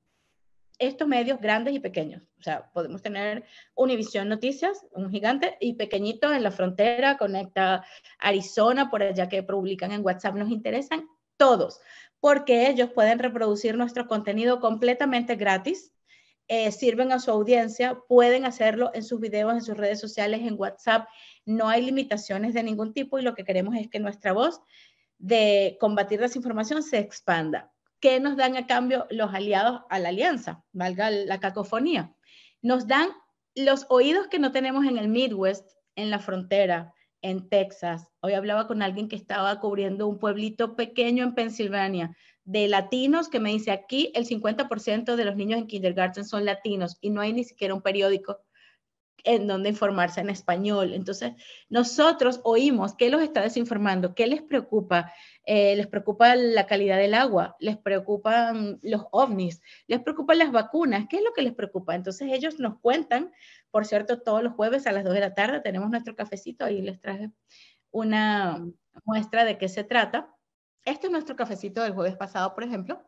estos medios grandes y pequeños. O sea, podemos tener Univision Noticias, un gigante, y pequeñito en la frontera, conecta Arizona, por allá que publican en WhatsApp, nos interesan todos, porque ellos pueden reproducir nuestro contenido completamente gratis. Eh, sirven a su audiencia, pueden hacerlo en sus videos, en sus redes sociales, en WhatsApp. No hay limitaciones de ningún tipo y lo que queremos es que nuestra voz de combatir desinformación se expanda. ¿qué nos dan a cambio los aliados a la alianza? Valga la cacofonía. Nos dan los oídos que no tenemos en el Midwest, en la frontera, en Texas. Hoy hablaba con alguien que estaba cubriendo un pueblito pequeño en Pensilvania de latinos que me dice aquí el 50% de los niños en kindergarten son latinos y no hay ni siquiera un periódico en dónde informarse en español. Entonces, nosotros oímos qué los está desinformando, qué les preocupa. Eh, les preocupa la calidad del agua, les preocupan los ovnis, les preocupan las vacunas, ¿qué es lo que les preocupa? Entonces ellos nos cuentan, por cierto, todos los jueves a las 2 de la tarde tenemos nuestro cafecito, ahí les traje una muestra de qué se trata. Este es nuestro cafecito del jueves pasado, por ejemplo.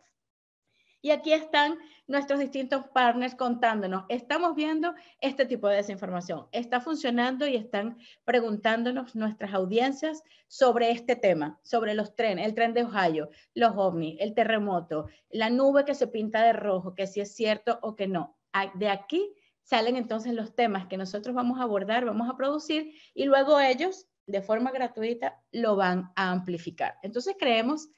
Y aquí están nuestros distintos partners contándonos, estamos viendo este tipo de desinformación, está funcionando y están preguntándonos nuestras audiencias sobre este tema, sobre los trenes, el tren de Ohio, los ovnis, el terremoto, la nube que se pinta de rojo, que si es cierto o que no. Ah, de aquí salen entonces los temas que nosotros vamos a abordar, vamos a producir y luego ellos de forma gratuita lo van a amplificar. Entonces creemos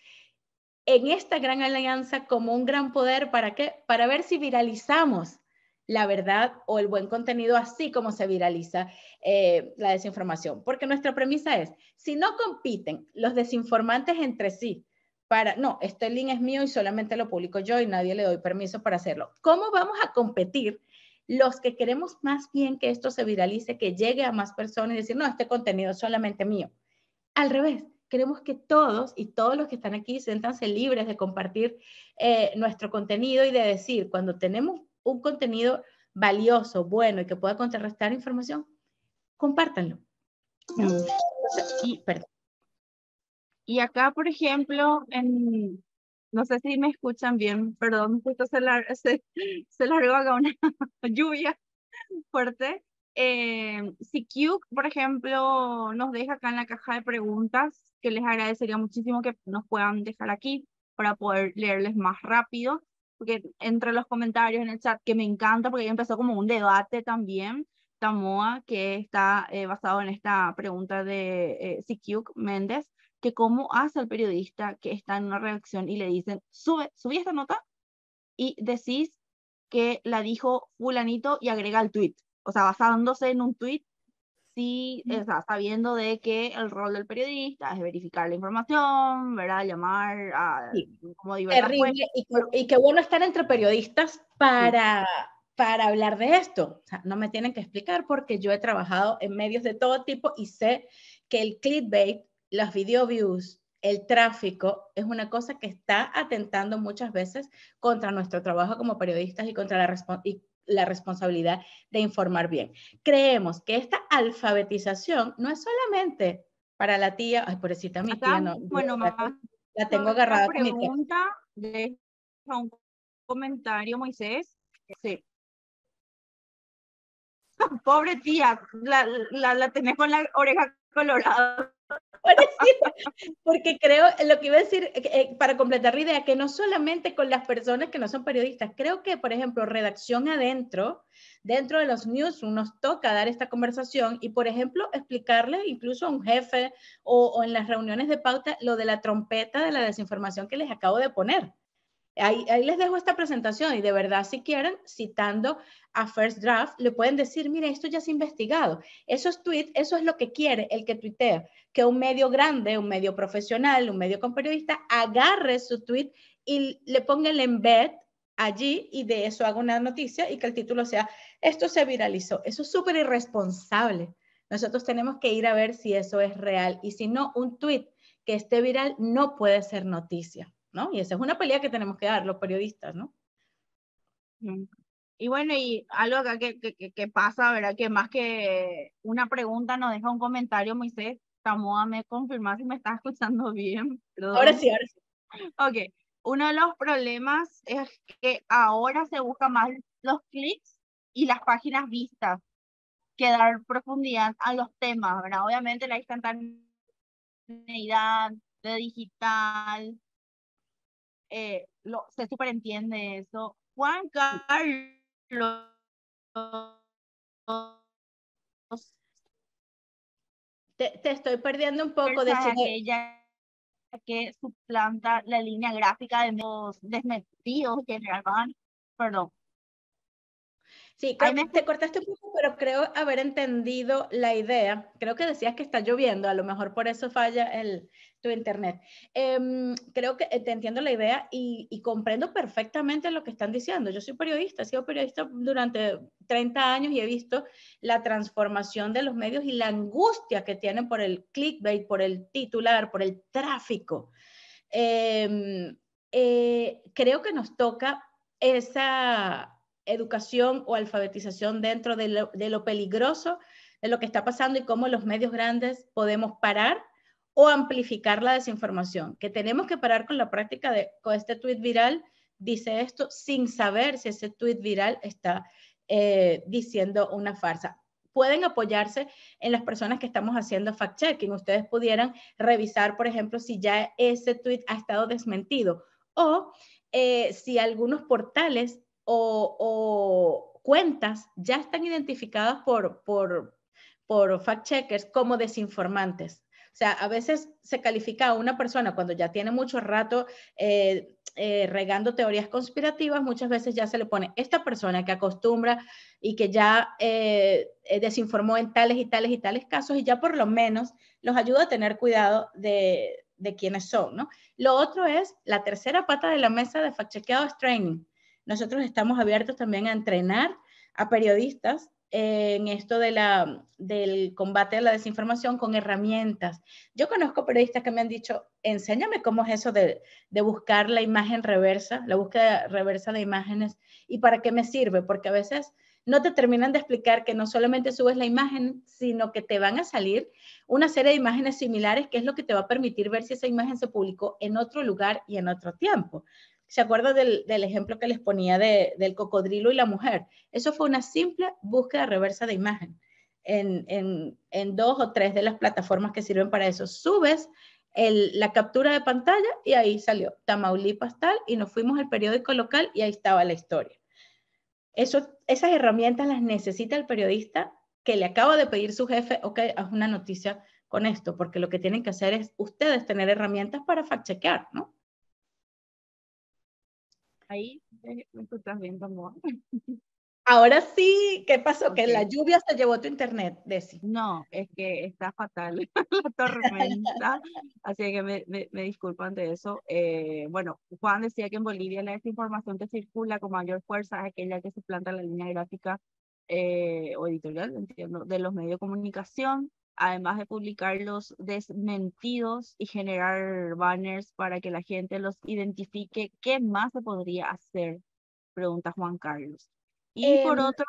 en esta gran alianza como un gran poder. ¿Para qué? Para ver si viralizamos la verdad o el buen contenido, así como se viraliza eh, la desinformación. Porque nuestra premisa es, si no compiten los desinformantes entre sí, para, no, este link es mío y solamente lo publico yo y nadie le doy permiso para hacerlo. ¿Cómo vamos a competir los que queremos más bien que esto se viralice, que llegue a más personas y decir, no, este contenido es solamente mío? Al revés, queremos que todos y todos los que están aquí siéntanse libres de compartir eh, nuestro contenido y de decir, cuando tenemos un contenido valioso, bueno y que pueda contrarrestar información, compártanlo. Y, perdón. y acá, por ejemplo, en, no sé si me escuchan bien, perdón, justo se, largo largó una lluvia fuerte. Eh, si Q, por ejemplo, nos deja acá en la caja de preguntas, que les agradecería muchísimo que nos puedan dejar aquí para poder leerles más rápido, porque entre los comentarios en el chat, que me encanta, porque empezó como un debate también, Tamoa, que está eh, basado en esta pregunta de eh, Méndez, que cómo hace el periodista que está en una reacción y le dicen, sube, subí esta nota y decís que la dijo fulanito y agrega el tweet o sea, basándose en un tweet, sí, o sea, sabiendo de que el rol del periodista es verificar la información, ¿verdad? Llamar a... Terrible. Y, qué bueno estar entre periodistas para... Para hablar de esto, o sea, no me tienen que explicar porque yo he trabajado en medios de todo tipo y sé que el clickbait, las video views, el tráfico es una cosa que está atentando muchas veces contra nuestro trabajo como periodistas y contra la, y la responsabilidad de informar bien. Creemos que esta alfabetización no es solamente para la tía, ay, pobrecita mi tía, no. Bueno, la, mamá, tengo agarrada con mi pregunta un comentario, Moisés. Sí. Pobre tía, la, la, la tenés con la oreja colorada porque creo, lo que iba a decir, eh, eh, para completar la idea, que no solamente con las personas que no son periodistas, creo que, por ejemplo, redacción adentro, dentro de los news, nos toca dar esta conversación y, por ejemplo, explicarle incluso a un jefe o en las reuniones de pauta lo de la trompeta de la desinformación que les acabo de poner. Ahí, les dejo esta presentación y de verdad si quieren, citando a First Draft, le pueden decir, mira, esto ya se ha investigado. es tweet, eso es lo que quiere el que tuitea, que un medio grande, un medio profesional, un medio con periodista, agarre su tweet y le ponga el embed allí y de eso haga una noticia y que el título sea, esto se viralizó. Eso es súper irresponsable. Nosotros tenemos que ir a ver si eso es real y si no, un tweet que esté viral no puede ser noticia. Y esa es una pelea que tenemos que dar los periodistas, ¿no? Mm. Y bueno, y algo acá que, pasa, ¿verdad? Que más que una pregunta nos deja un comentario, Moisés. Tamoa, me confirmar si me estás escuchando bien. Ahora sí, ahora sí. Ok. Uno de los problemas es que ahora se busca más los clics y las páginas vistas que dar profundidad a los temas, ¿verdad? Obviamente la instantaneidad, de digital, eh, lo, se superentiende eso. Juan Carlos te, te, estoy perdiendo un poco de ella que suplanta la línea gráfica de los desmentidos que Van, perdón, Sí, te cortaste un poco, pero creo haber entendido la idea. Creo que decías que está lloviendo, a lo mejor por eso falla el, tu internet. Em, creo que eh, te entiendo la idea y, comprendo perfectamente lo que están diciendo. Yo soy periodista, he sido periodista durante 30 años y he visto la transformación de los medios y la angustia que tienen por el clickbait, por el titular, por el tráfico. Em, eh, creo que nos toca esa educación o alfabetización dentro de lo, peligroso de lo que está pasando y cómo los medios grandes podemos parar o amplificar la desinformación, que tenemos que parar con la práctica de con este tuit viral, dice esto sin saber si ese tuit viral está eh, diciendo una farsa. Pueden apoyarse en las personas que estamos haciendo fact-checking. Ustedes pudieran revisar, por ejemplo, si ya ese tuit ha estado desmentido o eh, si algunos portales o, cuentas ya están identificadas por, fact-checkers como desinformantes. O sea, a veces se califica a una persona cuando ya tiene mucho rato eh, eh, regando teorías conspirativas, muchas veces ya se le pone esta persona que acostumbra y que ya eh, desinformó en tales y tales y tales casos y ya por lo menos los ayuda a tener cuidado de, quiénes son, Lo otro es la tercera pata de la mesa de fact-chequeado training. Nosotros estamos abiertos también a entrenar a periodistas en esto de la, del combate a la desinformación con herramientas. Yo conozco periodistas que me han dicho, enséñame cómo es eso de, de, buscar la imagen reversa, la búsqueda reversa de imágenes y para qué me sirve, porque a veces no te terminan de explicar que no solamente subes la imagen, sino que te van a salir una serie de imágenes similares, que es lo que te va a permitir ver si esa imagen se publicó en otro lugar y en otro tiempo. ¿Se acuerdan del, ejemplo que les ponía de, del cocodrilo y la mujer? Eso fue una simple búsqueda reversa de imagen en, en, en dos o tres de las plataformas que sirven para eso. Subes la captura de pantalla y ahí salió Tamaulipas tal y nos fuimos al periódico local y ahí estaba la historia. Eso, esas herramientas las necesita el periodista que le acaba de pedir su jefe, ok, haz una noticia con esto, porque lo que tienen que hacer es ustedes tener herramientas para fact-chequear, ¿no? Ahí estás viendo, Ahora sí, ¿qué pasó? Que la lluvia se llevó tu internet, Desi. No, es que está fatal la tormenta, así que me, me, ante eso. Eh, bueno, Juan decía que en Bolivia la desinformación que circula con mayor fuerza es aquella que suplanta la línea gráfica eh, o editorial, entiendo, de los medios de comunicación además de publicar los desmentidos y generar banners para que la gente los identifique, ¿qué más se podría hacer? Pregunta Juan Carlos. Y por em, otro,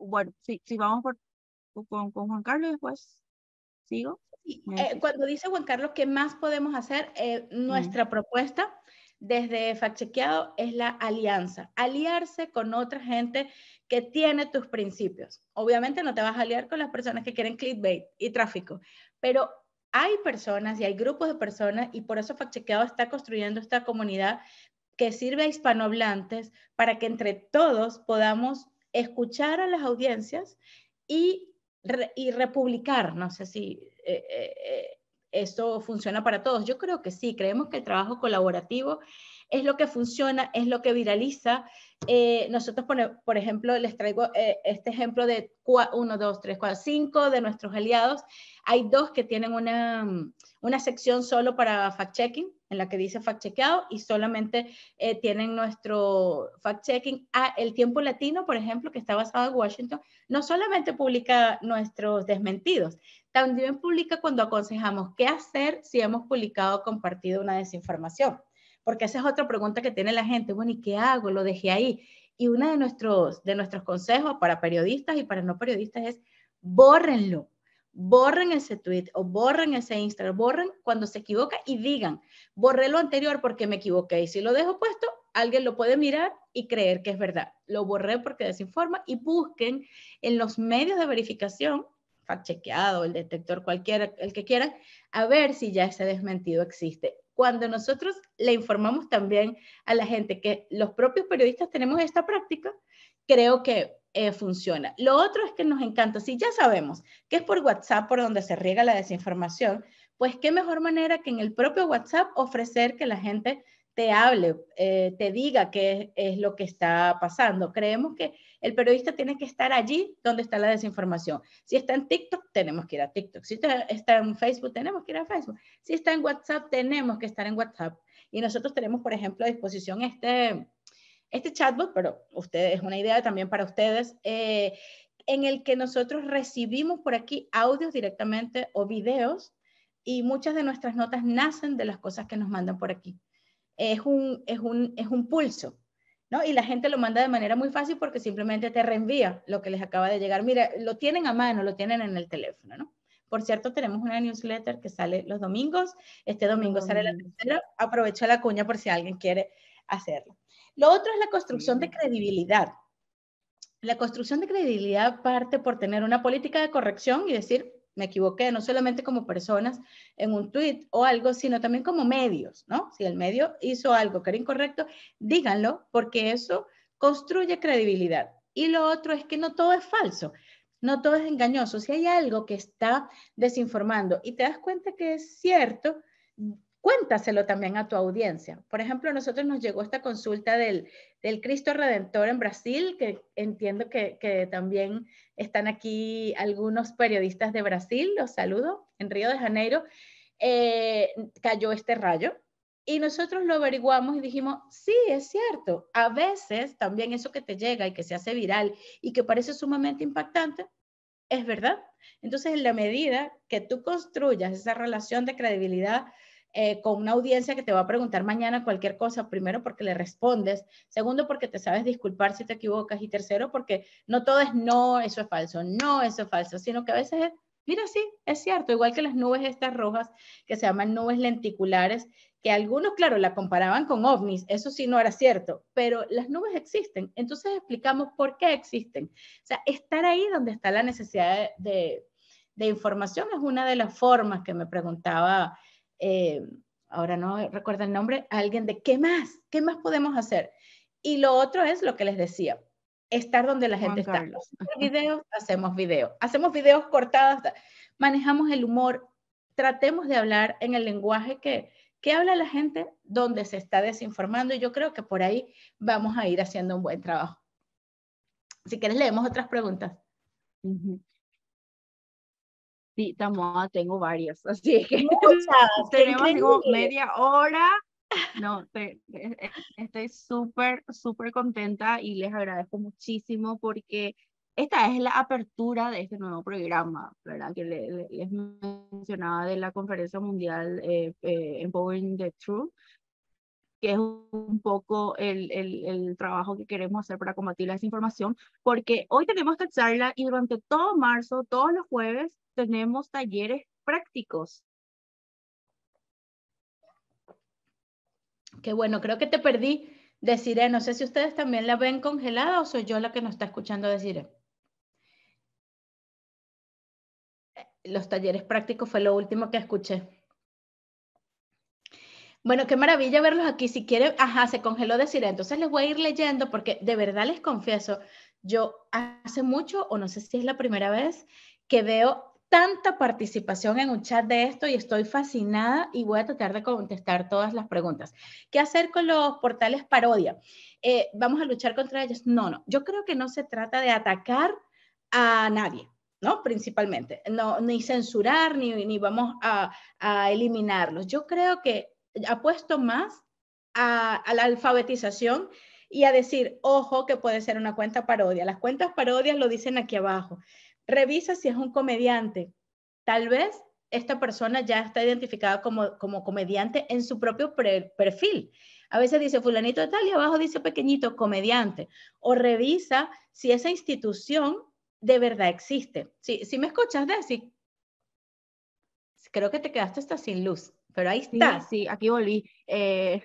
bueno, si, vamos por, con, Juan Carlos después, ¿sigo? Eh, cuando dice Juan Carlos, ¿qué más podemos hacer? Eh, mm. nuestra propuesta desde Chequeado es la alianza, aliarse con otra gente que tiene tus principios. Obviamente no te vas a aliar con las personas que quieren clickbait y tráfico, pero hay personas y hay grupos de personas y por eso Chequeado está construyendo esta comunidad que sirve a hispanohablantes para que entre todos podamos escuchar a las audiencias y, y republicar, no sé si eh, eh, eh, eso funciona para todos. Yo creo que sí, creemos que el trabajo colaborativo es lo que funciona, es lo que viraliza. Eh, nosotros, por, por, ejemplo, les traigo eh, este ejemplo de 1, 2, 3, 4, cinco de nuestros aliados. Hay dos que tienen mm, una, sección solo para fact-checking, en la que dice fact-chequeado, y solamente eh, tienen nuestro fact-checking. a ah, el Tiempo Latino, por ejemplo, que está basado en Washington, no solamente publica nuestros desmentidos, también publica cuando aconsejamos qué hacer si hemos publicado o compartido una desinformación. Porque esa es otra pregunta que tiene la gente. Bueno, ¿y qué hago? Lo dejé ahí. Y uno de nuestros, de nuestros consejos para periodistas y para no periodistas es bórrenlo. Borren ese tweet o borren ese Instagram, borren cuando se equivoca y digan, borré lo anterior porque me equivoqué. Y si lo dejo puesto, alguien lo puede mirar y creer que es verdad. Lo borré porque desinforma y busquen en los medios de verificación fact chequeado, el detector cualquiera, el que quieran, a ver si ya ese desmentido existe. Cuando nosotros le informamos también a la gente que los propios periodistas tenemos esta práctica, creo que eh, funciona. Lo otro es que nos encanta, si ya sabemos que es por WhatsApp por donde se riega la desinformación, pues qué mejor manera que en el propio WhatsApp ofrecer que la gente te hable, eh, te diga qué es, lo que está pasando. Creemos que el periodista tiene que estar allí donde está la desinformación. Si está en TikTok, tenemos que ir a TikTok. Si está, en Facebook, tenemos que ir a Facebook. Si está en WhatsApp, tenemos que estar en WhatsApp. Y nosotros tenemos, por ejemplo, a disposición este, este chatbot, pero usted, es una idea también para ustedes, eh, en el que nosotros recibimos por aquí audios directamente o videos y muchas de nuestras notas nacen de las cosas que nos mandan por aquí es un, un, es un pulso. ¿No? Y la gente lo manda de manera muy fácil porque simplemente te reenvía lo que les acaba de llegar. Mira, lo tienen a mano, lo tienen en el teléfono, ¿no? Por cierto, tenemos una newsletter que sale los domingos. Este domingo sale la tercera. Aprovecho la cuña por si alguien quiere hacerlo. Lo otro es la construcción de credibilidad. La construcción de credibilidad parte por tener una política de corrección y decir, me equivoqué, no solamente como personas en un tweet o algo, sino también como medios, ¿no? Si el medio hizo algo que era incorrecto, díganlo porque eso construye credibilidad. Y lo otro es que no todo es falso, no todo es engañoso. Si hay algo que está desinformando y te das cuenta que es cierto, cuéntaselo también a tu audiencia. Por ejemplo, nosotros nos llegó esta consulta del, Cristo Redentor en Brasil, que entiendo que, también están aquí algunos periodistas de Brasil, los saludo, en Río de Janeiro, eh, cayó este rayo. Y nosotros lo averiguamos y dijimos, sí, es cierto, a veces también eso que te llega y que se hace viral y que parece sumamente impactante, es verdad. Entonces, en la medida que tú construyas esa relación de credibilidad eh, con una audiencia que te va a preguntar mañana cualquier cosa, primero porque le respondes, segundo porque te sabes disculpar si te equivocas y tercero porque no todo es no, eso es falso, no, eso es falso, sino que a veces es, mira, sí, es cierto, igual que las nubes estas rojas que se llaman nubes lenticulares, que algunos, claro, la comparaban con ovnis, eso sí no era cierto, pero las nubes existen, entonces explicamos por qué existen. O sea, estar ahí donde está la necesidad de, de información es una de las formas que me preguntaba eh, ahora no recuerdo el nombre, alguien de qué más, qué más podemos hacer. Y lo otro es lo que les decía, estar donde la gente está. Hacemos videos, hacemos videos, hacemos videos cortados, manejamos el humor, tratemos de hablar en el lenguaje que, que habla la gente donde se está desinformando y yo creo que por ahí vamos a ir haciendo un buen trabajo. Si quieres, leemos otras preguntas. Sí, Tamoa, tengo varias, así que tenemos media hora. No, e, e, estoy súper, súper contenta y les agradezco muchísimo porque esta es la apertura de este nuevo programa, ¿verdad? Que les mencionaba de la conferencia mundial eh, eh, Empowering the Truth, que es un poco el, el, el, trabajo que queremos hacer para combatir la desinformación, porque hoy tenemos esta charla y durante todo marzo, todos los jueves, tenemos talleres prácticos. Qué bueno, creo que te perdí. Deciré, no sé si ustedes también la ven congelada o soy yo la que nos está escuchando Deciré. Eh, los talleres prácticos fue lo último que escuché. Bueno, qué maravilla verlos aquí. Si quieren, ajá, se congeló deciré Entonces les voy a ir leyendo porque de verdad les confieso, yo hace mucho, o no sé si es la primera vez, que veo tanta participación en un chat de esto y estoy fascinada y voy a tratar de contestar todas las preguntas. ¿Qué hacer con los portales parodia? Eh, ¿Vamos a luchar contra ellos? No, no. Yo creo que no se trata de atacar a nadie. ¿no? Principalmente, no, ni censurar, ni, ni vamos a, eliminarlos. Yo creo que apuesto más a, a, la alfabetización y a decir, ojo, que puede ser una cuenta parodia. Las cuentas parodias lo dicen aquí abajo. Revisa si es un comediante. Tal vez esta persona ya está identificada como, como comediante en su propio perfil. A veces dice fulanito de tal y abajo dice pequeñito comediante. O revisa si esa institución de verdad existe. Si, si me escuchas, Desi, creo que te quedaste hasta sin luz, pero ahí está. Sí, aquí volví. Eh,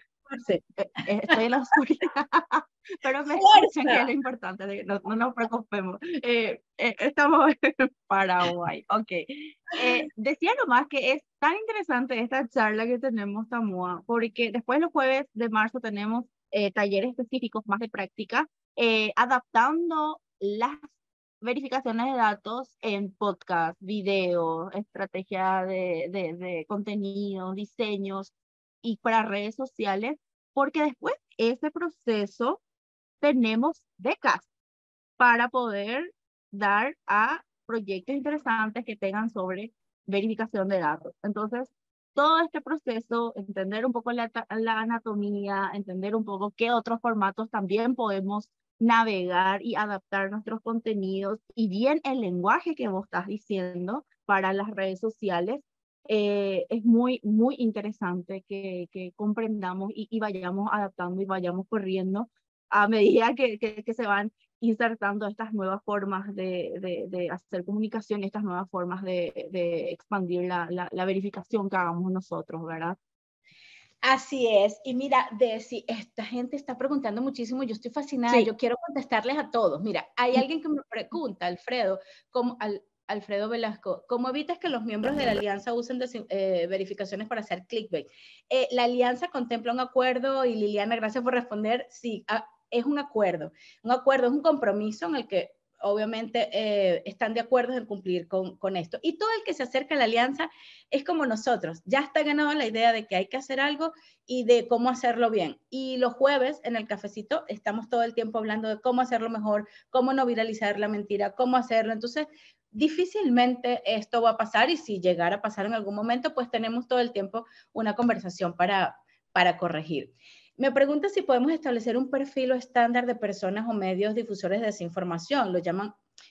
e, e, estoy en la oscuridad, pero me escuchan que es lo importante, no, no nos preocupemos. Eh, e, estamos en Paraguay, ok. Eh, decía nomás que es tan interesante esta charla que tenemos, Tamua, porque después los jueves de marzo tenemos eh, talleres específicos más de práctica, adaptando las verificaciones de datos en podcast, video, estrategia de, de, de contenido, diseños, y para redes sociales, porque después ese proceso tenemos becas para poder dar a proyectos interesantes que tengan sobre verificación de datos. Entonces, todo este proceso, entender un poco la, anatomía, entender un poco qué otros formatos también podemos navegar y adaptar nuestros contenidos y bien el lenguaje que vos estás diciendo para las redes sociales eh, es muy, muy interesante que, comprendamos y, vayamos adaptando y vayamos corriendo a medida que, que, se van insertando estas nuevas formas de, de, hacer comunicación, estas nuevas formas de, de expandir la, la, verificación que hagamos nosotros, ¿verdad? Así es. Y mira, Desi, esta gente está preguntando muchísimo. Yo estoy fascinada. y Yo quiero contestarles a todos. Mira, hay alguien que me pregunta, Alfredo, como al, Alfredo Velasco, ¿cómo evitas que los miembros de la alianza usen eh, verificaciones para hacer clickbait? Eh, la alianza contempla un acuerdo y Liliana, gracias por responder. Sí, ah, es un acuerdo. Un acuerdo es un compromiso en el que obviamente eh, están de acuerdo en cumplir con, con, esto. Y todo el que se acerca a la alianza es como nosotros, ya está ganado la idea de que hay que hacer algo y de cómo hacerlo bien. Y los jueves en el cafecito estamos todo el tiempo hablando de cómo hacerlo mejor, cómo no viralizar la mentira, cómo hacerlo. Entonces, difícilmente esto va a pasar y si llegara a pasar en algún momento, pues tenemos todo el tiempo una conversación para, corregir. Me pregunta si podemos establecer un perfil estándar de personas o medios difusores de desinformación, lo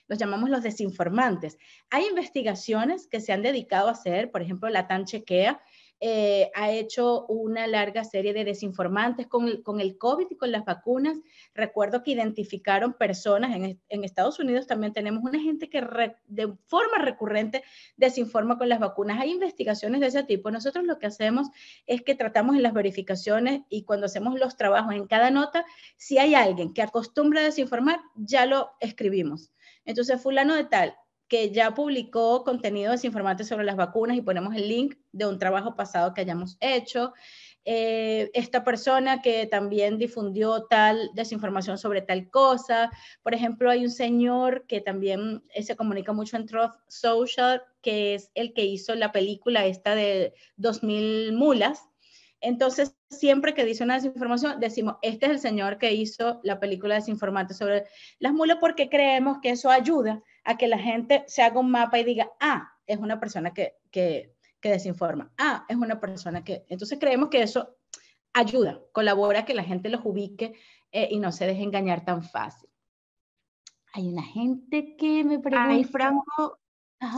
los llamamos los desinformantes. Hay investigaciones que se han dedicado a hacer, por ejemplo, la TAN Chequea, eh, ha hecho una larga serie de desinformantes con, el COVID y con las vacunas. Recuerdo que identificaron personas, en, Estados Unidos también tenemos una gente que de forma recurrente desinforma con las vacunas. Hay investigaciones de ese tipo. Nosotros lo que hacemos es que tratamos en las verificaciones y cuando hacemos los trabajos en cada nota, si hay alguien que acostumbra a desinformar, ya lo escribimos. Entonces, fulano de tal, que ya publicó contenido desinformante sobre las vacunas y ponemos el link de un trabajo pasado que hayamos hecho. Eh, esta persona que también difundió tal desinformación sobre tal cosa. Por ejemplo, hay un señor que también eh, se comunica mucho en Truth Social, que es el que hizo la película esta de 2000 mulas. Entonces, siempre que dice una desinformación, decimos, este es el señor que hizo la película desinformante sobre las mulas porque creemos que eso ayuda a que la gente se haga un mapa y diga, ah, es una persona que, que, que desinforma, ah, es una persona que... Entonces creemos que eso ayuda, colabora que la gente los ubique eh, y no se deje engañar tan fácil. Hay una gente que me pregunta... Hay Franco,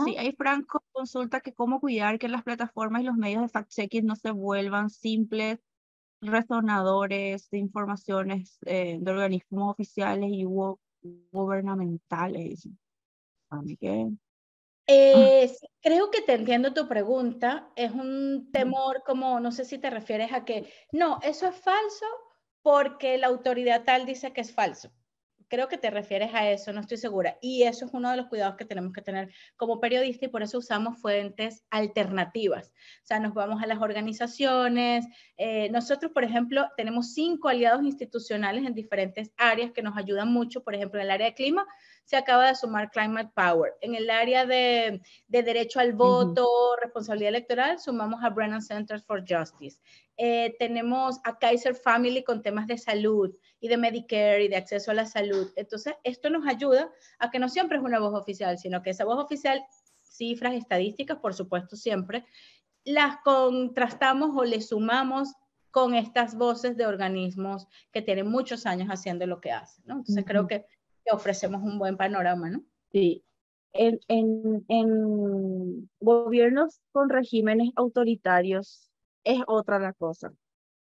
sí, hay Franco consulta que cómo cuidar que las plataformas y los medios de fact-checking no se vuelvan simples resonadores de informaciones eh, de organismos oficiales y gubernamentales. Ah, ah. Eh, creo que te entiendo tu pregunta. Es un temor como, no sé si te refieres a que, no, eso es falso porque la autoridad tal dice que es falso. Creo que te refieres a eso, no estoy segura. Y eso es uno de los cuidados que tenemos que tener como periodistas y por eso usamos fuentes alternativas. O sea, nos vamos a las organizaciones. Eh, nosotros, por ejemplo, tenemos cinco aliados institucionales en diferentes áreas que nos ayudan mucho. Por ejemplo, en el área de clima se acaba de sumar Climate Power. En el área de, derecho al voto, responsabilidad electoral, sumamos a Brennan Center for Justice. Eh, tenemos a Kaiser Family con temas de salud y de Medicare y de acceso a la salud. Entonces, esto nos ayuda a que no siempre es una voz oficial, sino que esa voz oficial, cifras, estadísticas, por supuesto, siempre, las contrastamos o le sumamos con estas voces de organismos que tienen muchos años haciendo lo que hacen. Entonces, creo que, ofrecemos un buen panorama, ¿no? Sí. En, en, en gobiernos con regímenes autoritarios es otra la cosa.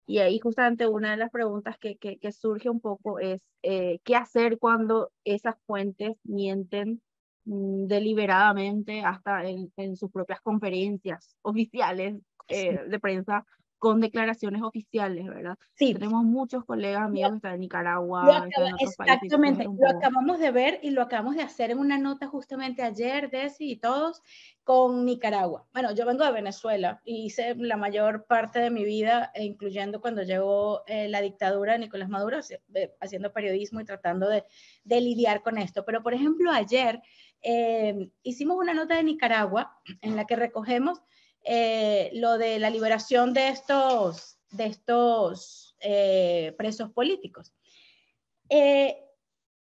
Y ahí justamente una de las preguntas que, surge un poco es, eh, ¿qué hacer cuando esas fuentes mienten mm, deliberadamente hasta en, sus propias conferencias oficiales eh, de prensa? con declaraciones oficiales, ¿verdad? Sí. Tenemos muchos colegas amigos que están en Nicaragua. exactamente, lo acabamos de ver y lo acabamos de hacer en una nota justamente ayer, Desi y todos, con Nicaragua. Bueno, yo vengo de Venezuela y hice la mayor parte de mi vida, eh, incluyendo cuando llegó eh, la dictadura de Nicolás Maduro, eh, haciendo periodismo y tratando de, lidiar con esto. Pero, por ejemplo, ayer hicimos una nota de Nicaragua en la que recogemos eh, lo de la liberación de estos, de estos eh, presos políticos. Eh,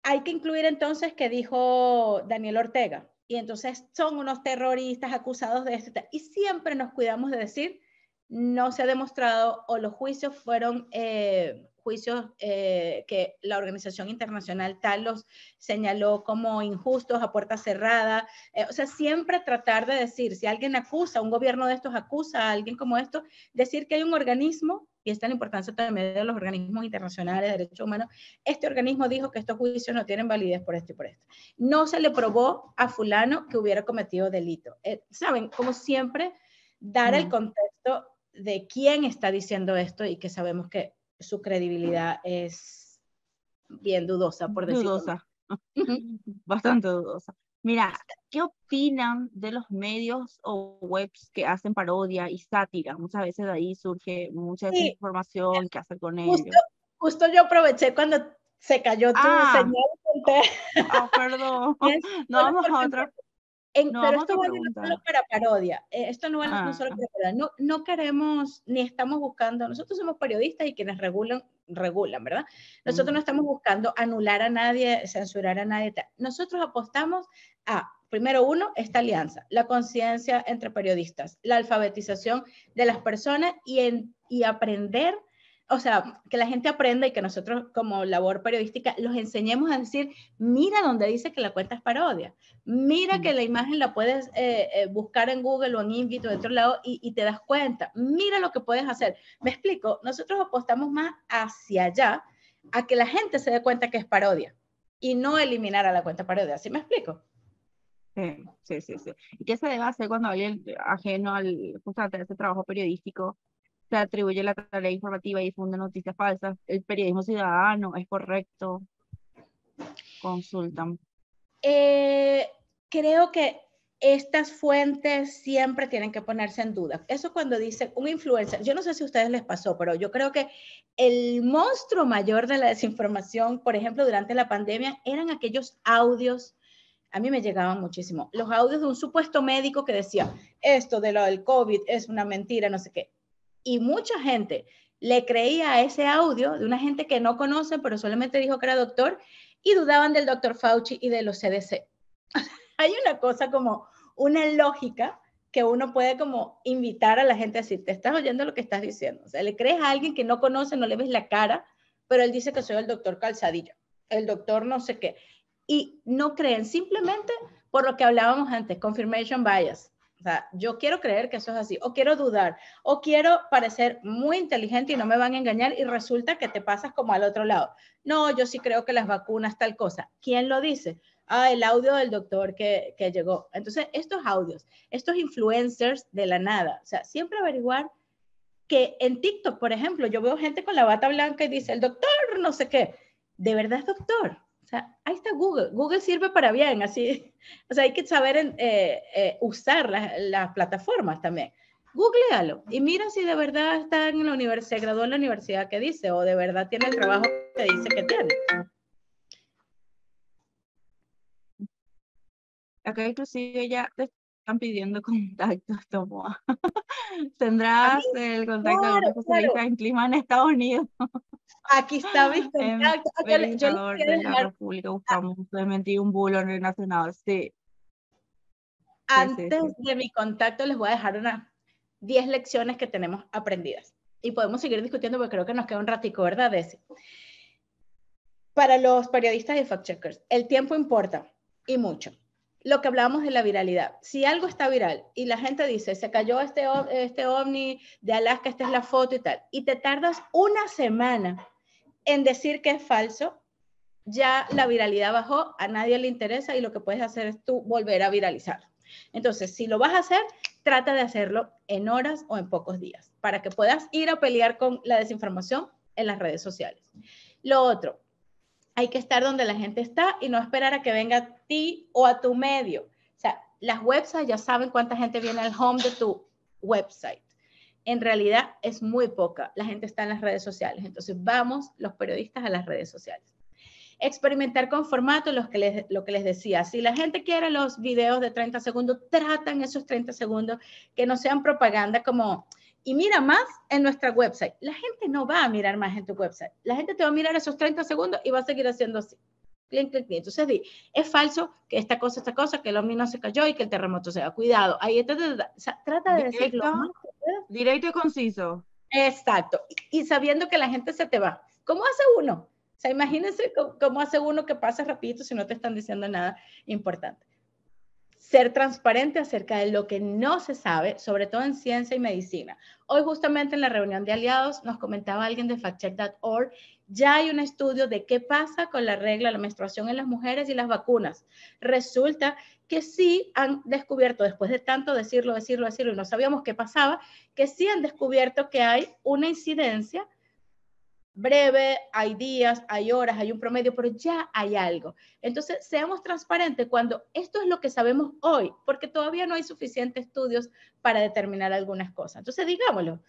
hay que incluir entonces que dijo Daniel Ortega, y entonces son unos terroristas acusados de esto, y siempre nos cuidamos de decir, no se ha demostrado o los juicios fueron juicios eh, que la organización internacional tal los señaló como injustos a puerta cerrada. Eh, o sea, siempre tratar de decir, si alguien acusa, un gobierno de estos acusa a alguien como esto, decir que hay un organismo, y esta es la importancia también de los organismos internacionales de derechos humanos, este organismo dijo que estos juicios no tienen validez por esto y por esto. No se le probó a fulano que hubiera cometido delito. Eh, saben, como siempre, dar el mm. contexto de quién está diciendo esto y que sabemos que su credibilidad es bien dudosa, por decirlo. Dudosa, bastante dudosa. Mira, ¿qué opinan de los medios o webs que hacen parodia y sátira? Muchas veces de ahí surge mucha información que hacer con ellos. Justo, yo aproveché cuando se cayó tu ah. señal. Oh, perdón. no, vamos a otra pero esto vale no solo para parodia, eh, esto no vale no ah, solo ah. para parodia. No, no queremos ni estamos buscando, nosotros somos periodistas y quienes regulan, regulan, ¿verdad? Nosotros no estamos buscando anular a nadie, censurar a nadie. Nosotros apostamos a, primero uno, esta alianza, la conciencia entre periodistas, la alfabetización de las personas y, en, y aprender o sea, que la gente aprenda y que nosotros como labor periodística los enseñemos a decir, mira donde dice que la cuenta es parodia, mira mm. que la imagen la puedes eh, eh, buscar en Google o en Invito de otro lado y, te das cuenta, mira lo que puedes hacer. Me explico, nosotros apostamos más hacia allá a que la gente se dé cuenta que es parodia y no eliminar a la cuenta parodia, ¿sí me explico? Sí, sí, sí. Y qué se debe hacer cuando alguien ajeno al, justamente a ese trabajo periodístico, se atribuye la tarea informativa y difunde noticias falsas. El periodismo ciudadano es correcto. Consultan. Eh, creo que estas fuentes siempre tienen que ponerse en duda. Eso cuando dicen un influencer, yo no sé si a ustedes les pasó, pero yo creo que el monstruo mayor de la desinformación, por ejemplo, durante la pandemia, eran aquellos audios. A mí me llegaban muchísimo. Los audios de un supuesto médico que decía, esto de lo del COVID es una mentira, no sé qué y mucha gente le creía a ese audio de una gente que no conoce, pero solamente dijo que era doctor, y dudaban del doctor Fauci y de los CDC. Hay una cosa como una lógica que uno puede como invitar a la gente a decir, te estás oyendo lo que estás diciendo. O sea, le crees a alguien que no conoce, no le ves la cara, pero él dice que soy el doctor calzadilla, el doctor no sé qué. Y no creen, simplemente por lo que hablábamos antes, confirmation bias. O sea, yo quiero creer que eso es así, o quiero dudar, o quiero parecer muy inteligente y no me van a engañar y resulta que te pasas como al otro lado. No, yo sí creo que las vacunas tal cosa. ¿Quién lo dice? Ah, el audio del doctor que, que llegó. Entonces, estos audios, estos influencers de la nada, o sea, siempre averiguar que en TikTok, por ejemplo, yo veo gente con la bata blanca y dice, el doctor, no sé qué, de verdad es doctor sea, ahí está Google. Google sirve para bien, así. O sea, hay que saber eh, eh, usar las, plataformas también. Googlealo y mira si de verdad está en la universidad, graduó en la universidad que dice o de verdad tiene el trabajo que dice que tiene. Acá ya pidiendo contactos, ¿Tendrás el contacto de los en clima en Estados Unidos? Aquí está mi contacto. Yo, de la República buscamos un bulo sí. Antes de mi contacto les voy a dejar unas 10 lecciones que tenemos aprendidas. Y podemos seguir discutiendo porque creo que nos queda un ratico, ¿verdad, Para los periodistas y fact-checkers, el tiempo importa y mucho lo que hablábamos de la viralidad. Si algo está viral y la gente dice, se cayó este, este ovni de Alaska, esta es la foto y tal, y te tardas una semana en decir que es falso, ya la viralidad bajó, a nadie le interesa y lo que puedes hacer es tú volver a viralizar. Entonces, si lo vas a hacer, trata de hacerlo en horas o en pocos días para que puedas ir a pelear con la desinformación en las redes sociales. Lo otro, hay que estar donde la gente está y no esperar a que venga a ti o a tu medio. O sea, las websites ya saben cuánta gente viene al home de tu website. En realidad es muy poca. La gente está en las redes sociales. Entonces vamos los periodistas a las redes sociales. Experimentar con formato, lo que les decía. Si la gente quiere los videos de 30 segundos, tratan esos 30 segundos que no sean propaganda como y mira más en nuestra website. La gente no va a mirar más en tu website. La gente te va a mirar esos 30 segundos y va a seguir haciendo así. Clic, clic, clic. Entonces di, es falso que esta cosa, esta cosa, que el no se cayó y que el terremoto se va. Cuidado. Ahí, trata de decirlo. directo y conciso. Exacto. Y, sabiendo que la gente se te va. ¿Cómo hace uno? O sea, imagínense cómo, hace uno que pasa rapidito si no te están diciendo nada importante ser transparente acerca de lo que no se sabe, sobre todo en ciencia y medicina. Hoy justamente en la reunión de aliados nos comentaba alguien de factcheck.org, ya hay un estudio de qué pasa con la regla, la menstruación en las mujeres y las vacunas. Resulta que sí han descubierto, después de tanto decirlo, decirlo, decirlo, y no sabíamos qué pasaba, que sí han descubierto que hay una incidencia breve, hay días, hay horas, hay un promedio, pero ya hay algo. Entonces, seamos transparentes cuando esto es lo que sabemos hoy, porque todavía no hay suficientes estudios para determinar algunas cosas. Entonces, digámoslo,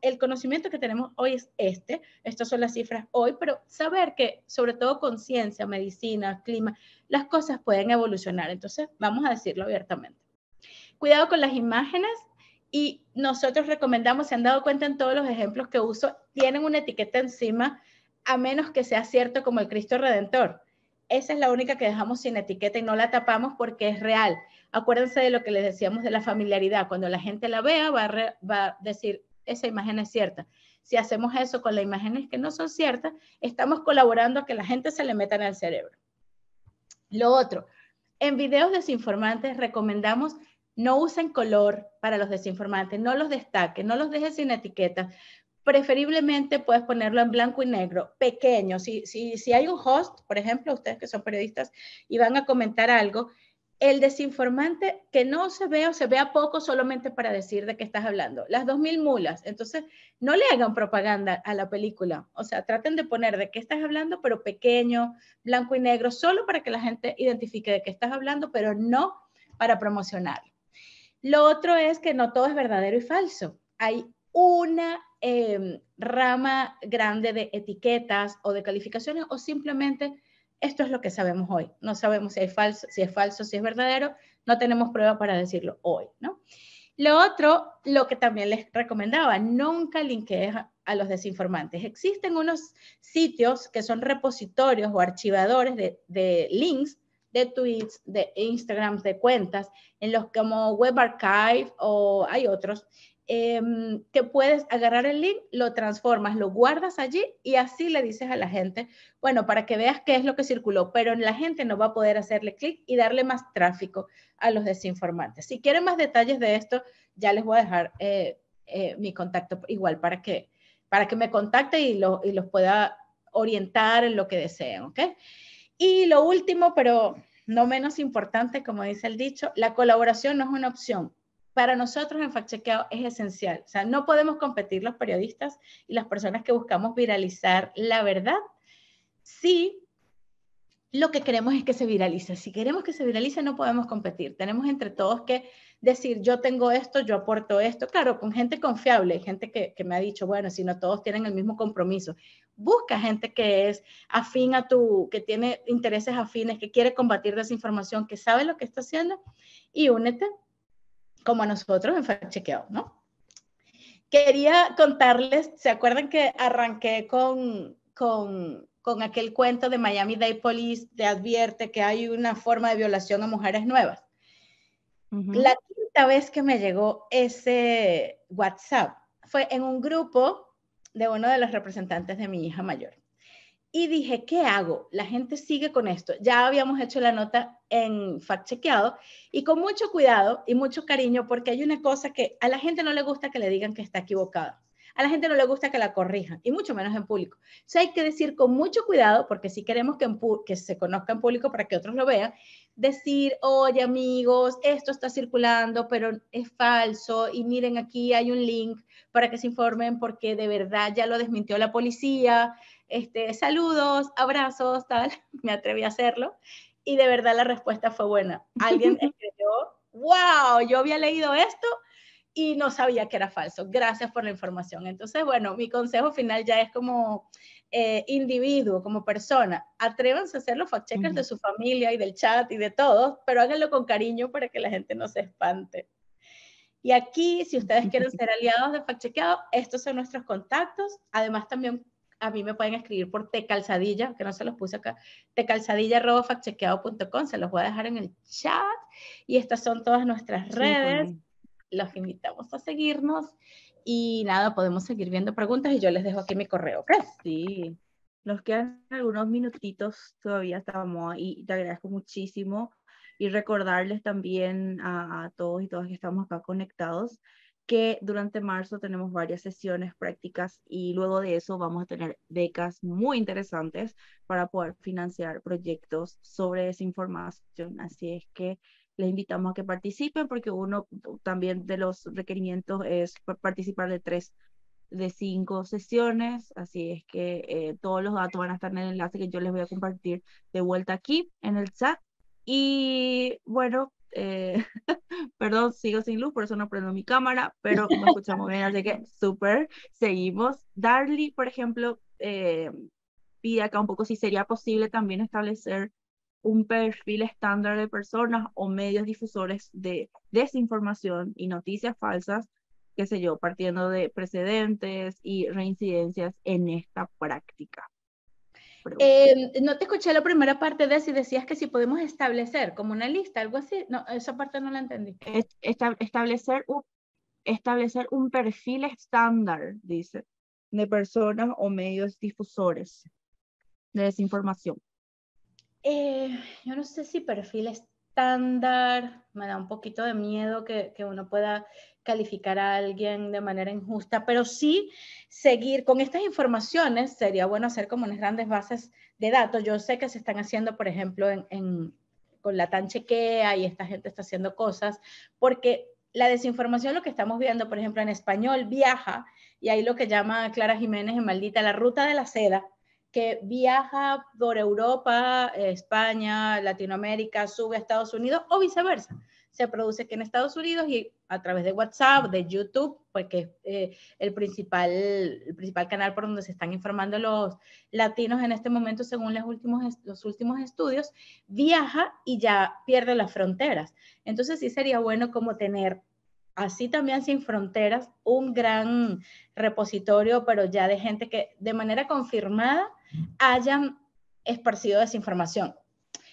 el conocimiento que tenemos hoy es este, estas son las cifras hoy, pero saber que sobre todo conciencia, medicina, clima, las cosas pueden evolucionar. Entonces, vamos a decirlo abiertamente. Cuidado con las imágenes y nosotros recomendamos, se han dado cuenta en todos los ejemplos que uso, tienen una etiqueta encima, a menos que sea cierto como el Cristo Redentor. Esa es la única que dejamos sin etiqueta y no la tapamos porque es real. Acuérdense de lo que les decíamos de la familiaridad. Cuando la gente la vea, va a, va decir, esa imagen es cierta. Si hacemos eso con las imágenes que no son ciertas, estamos colaborando a que la gente se le meta en el cerebro. Lo otro, en videos desinformantes recomendamos no usen color para los desinformantes, no los destaque, no los deje sin etiqueta. Preferiblemente puedes ponerlo en blanco y negro, pequeño. Si, hay un host, por ejemplo, ustedes que son periodistas y van a comentar algo, el desinformante que no se vea o se vea poco solamente para decir de qué estás hablando. Las dos mil mulas. Entonces, no le hagan propaganda a la película. O sea, traten de poner de qué estás hablando, pero pequeño, blanco y negro, solo para que la gente identifique de qué estás hablando, pero no para promocionarlo. Lo otro es que no todo es verdadero y falso. Hay una em, rama grande de etiquetas o de calificaciones o simplemente esto es lo que sabemos hoy. No sabemos si, es falso, si es falso, si es verdadero, no tenemos prueba para decirlo hoy, ¿no? Lo otro, lo que también les recomendaba, nunca linkees a, los desinformantes. Existen unos sitios que son repositorios o archivadores de links de tweets, de Instagrams, de cuentas, en los como Web Archive o hay otros, em, que puedes agarrar el link, lo transformas, lo guardas allí y así le dices a la gente, bueno, para que veas qué es lo que circuló, pero la gente no va a poder hacerle clic y darle más tráfico a los desinformantes. Si quieren más detalles de esto, ya les voy a dejar eh, eh, mi contacto igual para que, para que me contacte y, lo, y los pueda orientar en lo que deseen, ¿ok? Y lo último, pero no menos importante, como dice el dicho, la colaboración no es una opción. Para nosotros en Fact es esencial. O sea, no podemos competir los periodistas y las personas que buscamos viralizar la verdad. Sí, lo que queremos es que se viralice. Si queremos que se viralice, no podemos competir. Tenemos entre todos que decir, yo tengo esto, yo aporto esto. Claro, con gente confiable, gente que, me ha dicho, bueno, si no todos tienen el mismo compromiso. Busca gente que es afín a tu, que tiene intereses afines, que quiere combatir desinformación, que sabe lo que está haciendo y únete como a nosotros en Fact ¿no? Quería contarles, ¿se acuerdan que arranqué con, con con aquel cuento de Miami Day Police, te advierte que hay una forma de violación a mujeres nuevas. La quinta vez que me llegó ese WhatsApp fue en un grupo de uno de los representantes de mi hija mayor. Y dije, ¿qué hago? La gente sigue con esto. Ya habíamos hecho la nota en fact chequeado y con mucho cuidado y mucho cariño porque hay una cosa que a la gente no le gusta que le digan que está equivocada. A la gente no le gusta que la corrijan, y mucho menos en público. O sea, hay que decir con mucho cuidado, porque si queremos que, se conozca en público para que otros lo vean, decir, oye amigos, esto está circulando, pero es falso, y miren aquí hay un link para que se informen porque de verdad ya lo desmintió la policía. Este, saludos, abrazos, tal, me atreví a hacerlo. Y de verdad la respuesta fue buena. Alguien escribió, wow, yo había leído esto, no sabía que era falso. Gracias por la información. Entonces, bueno, mi consejo final ya es como eh, individuo, como persona, atrévanse a hacer los fact-checkers de su familia y del chat y de todos, pero háganlo con cariño para que la gente no se espante. Y aquí, si ustedes quieren ser aliados de Fact Chequeado, estos son nuestros contactos. Además, también a mí me pueden escribir por tecalzadilla, que no se los puse acá, tecalzadilla.factchequeado.com, se los voy a dejar en el chat. Y estas son todas nuestras redes los invitamos a seguirnos y nada, podemos seguir viendo preguntas y yo les dejo aquí mi correo, ¿ok? Sí, nos quedan algunos minutitos todavía, estamos ahí, te agradezco muchísimo y recordarles también a, a todos y todas que estamos acá conectados que durante marzo tenemos varias sesiones prácticas y luego de eso vamos a tener becas muy interesantes para poder financiar proyectos sobre desinformación. Así es que les invitamos a que participen porque uno también de los requerimientos es participar de tres de cinco sesiones, así es que eh, todos los datos van a estar en el enlace que yo les voy a compartir de vuelta aquí en el chat. Y bueno, eh, perdón, sigo sin luz, por eso no prendo mi cámara, pero me escuchamos bien, así que súper, seguimos. Darly, por ejemplo, eh, pide acá un poco si sería posible también establecer un perfil estándar de personas o medios difusores de desinformación y noticias falsas, qué sé yo, partiendo de precedentes y reincidencias en esta práctica. Em, no te escuché la primera parte de si decías que si podemos establecer como una lista, algo así. No, esa parte no la entendí. establecer un perfil estándar, dice, de personas o medios difusores de desinformación. Eh, yo no sé si perfil estándar, me da un poquito de miedo que, uno pueda calificar a alguien de manera injusta, pero sí seguir con estas informaciones, sería bueno hacer como unas grandes bases de datos. Yo sé que se están haciendo, por ejemplo, con la tan y esta gente está haciendo cosas, porque la desinformación, lo que estamos viendo, por ejemplo, en español, viaja, y ahí lo que llama Clara Jiménez en Maldita, la ruta de la seda, que viaja por Europa, España, Latinoamérica, sube a Estados Unidos o viceversa. Se produce que en Estados Unidos y a través de WhatsApp, de YouTube, porque pues es eh, el, principal, el principal canal por donde se están informando los latinos en este momento, según los últimos, los últimos estudios, viaja y ya pierde las fronteras. Entonces sí sería bueno como tener así también Sin Fronteras, un gran repositorio, pero ya de gente que de manera confirmada hayan esparcido desinformación.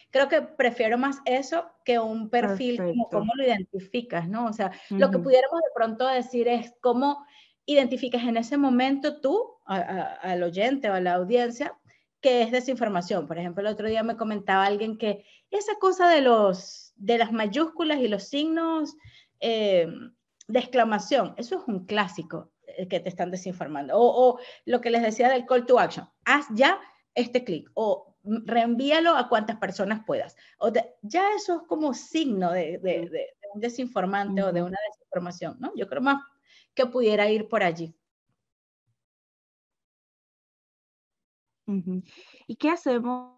Creo que prefiero más eso que un perfil como cómo lo identificas, ¿no? O sea, lo que pudiéramos de pronto decir es cómo identificas en ese momento tú, al oyente o a la audiencia, que es desinformación. Por ejemplo, el otro día me comentaba alguien que esa cosa de, los, de las mayúsculas y los signos eh, de exclamación, eso es un clásico eh, que te están desinformando. O, lo que les decía del call to action, haz ya este clic o reenvíalo a cuantas personas puedas. O ya eso es como signo de, un desinformante o de una desinformación, ¿no? Yo creo más que pudiera ir por allí. ¿Y qué hacemos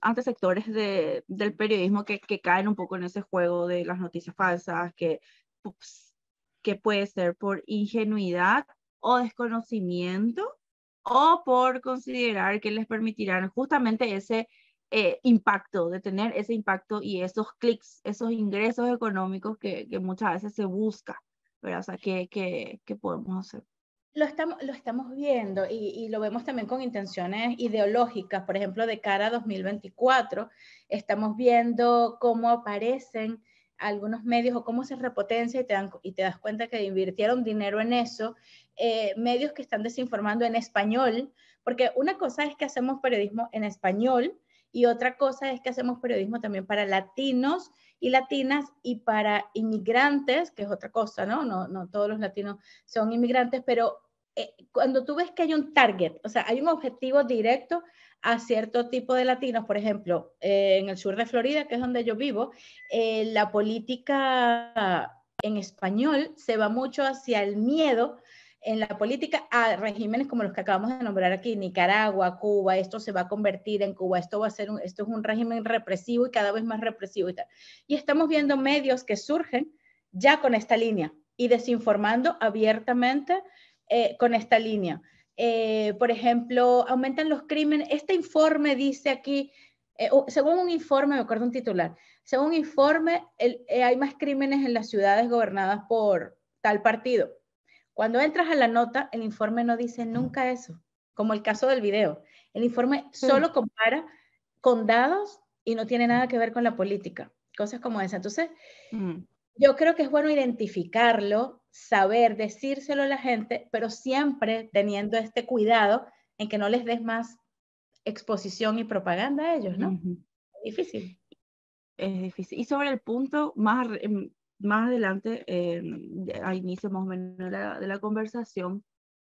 ante sectores de, del periodismo que, que, caen un poco en ese juego de las noticias falsas, que ups, que puede ser por ingenuidad o desconocimiento o por considerar que les permitirán justamente ese eh, impacto, de tener ese impacto y esos clics, esos ingresos económicos que, muchas veces se busca, ¿verdad? O sea, ¿qué, que podemos hacer? Lo estamos, lo estamos viendo y, y, lo vemos también con intenciones ideológicas, por ejemplo, de cara a 2024, estamos viendo cómo aparecen algunos medios o cómo se repotencia y te, dan, y te das cuenta que invirtieron dinero en eso, eh, medios que están desinformando en español, porque una cosa es que hacemos periodismo en español y otra cosa es que hacemos periodismo también para latinos y latinas y para inmigrantes, que es otra cosa, ¿no? No, no todos los latinos son inmigrantes, pero eh, cuando tú ves que hay un target, o sea, hay un objetivo directo a cierto tipo de latinos. Por ejemplo, eh, en el sur de Florida, que es donde yo vivo, eh, la política en español se va mucho hacia el miedo en la política a regímenes como los que acabamos de nombrar aquí, Nicaragua, Cuba, esto se va a convertir en Cuba, esto va a ser un, esto es un régimen represivo y cada vez más represivo y tal. Y estamos viendo medios que surgen ya con esta línea y desinformando abiertamente eh, con esta línea. Eh, por ejemplo, aumentan los crímenes. Este informe dice aquí, eh, según un informe, me acuerdo un titular, según un informe, eh, hay más crímenes en las ciudades gobernadas por tal partido. Cuando entras a la nota, el informe no dice nunca eso, como el caso del video. El informe hmm. solo compara condados y no tiene nada que ver con la política, cosas como esa. Entonces, hmm. yo creo que es bueno identificarlo, saber decírselo a la gente, pero siempre teniendo este cuidado en que no les des más exposición y propaganda a ellos, ¿no? difícil. Es difícil. Y sobre el punto más, em, más adelante, eh, al inicio más o menos de la, conversación,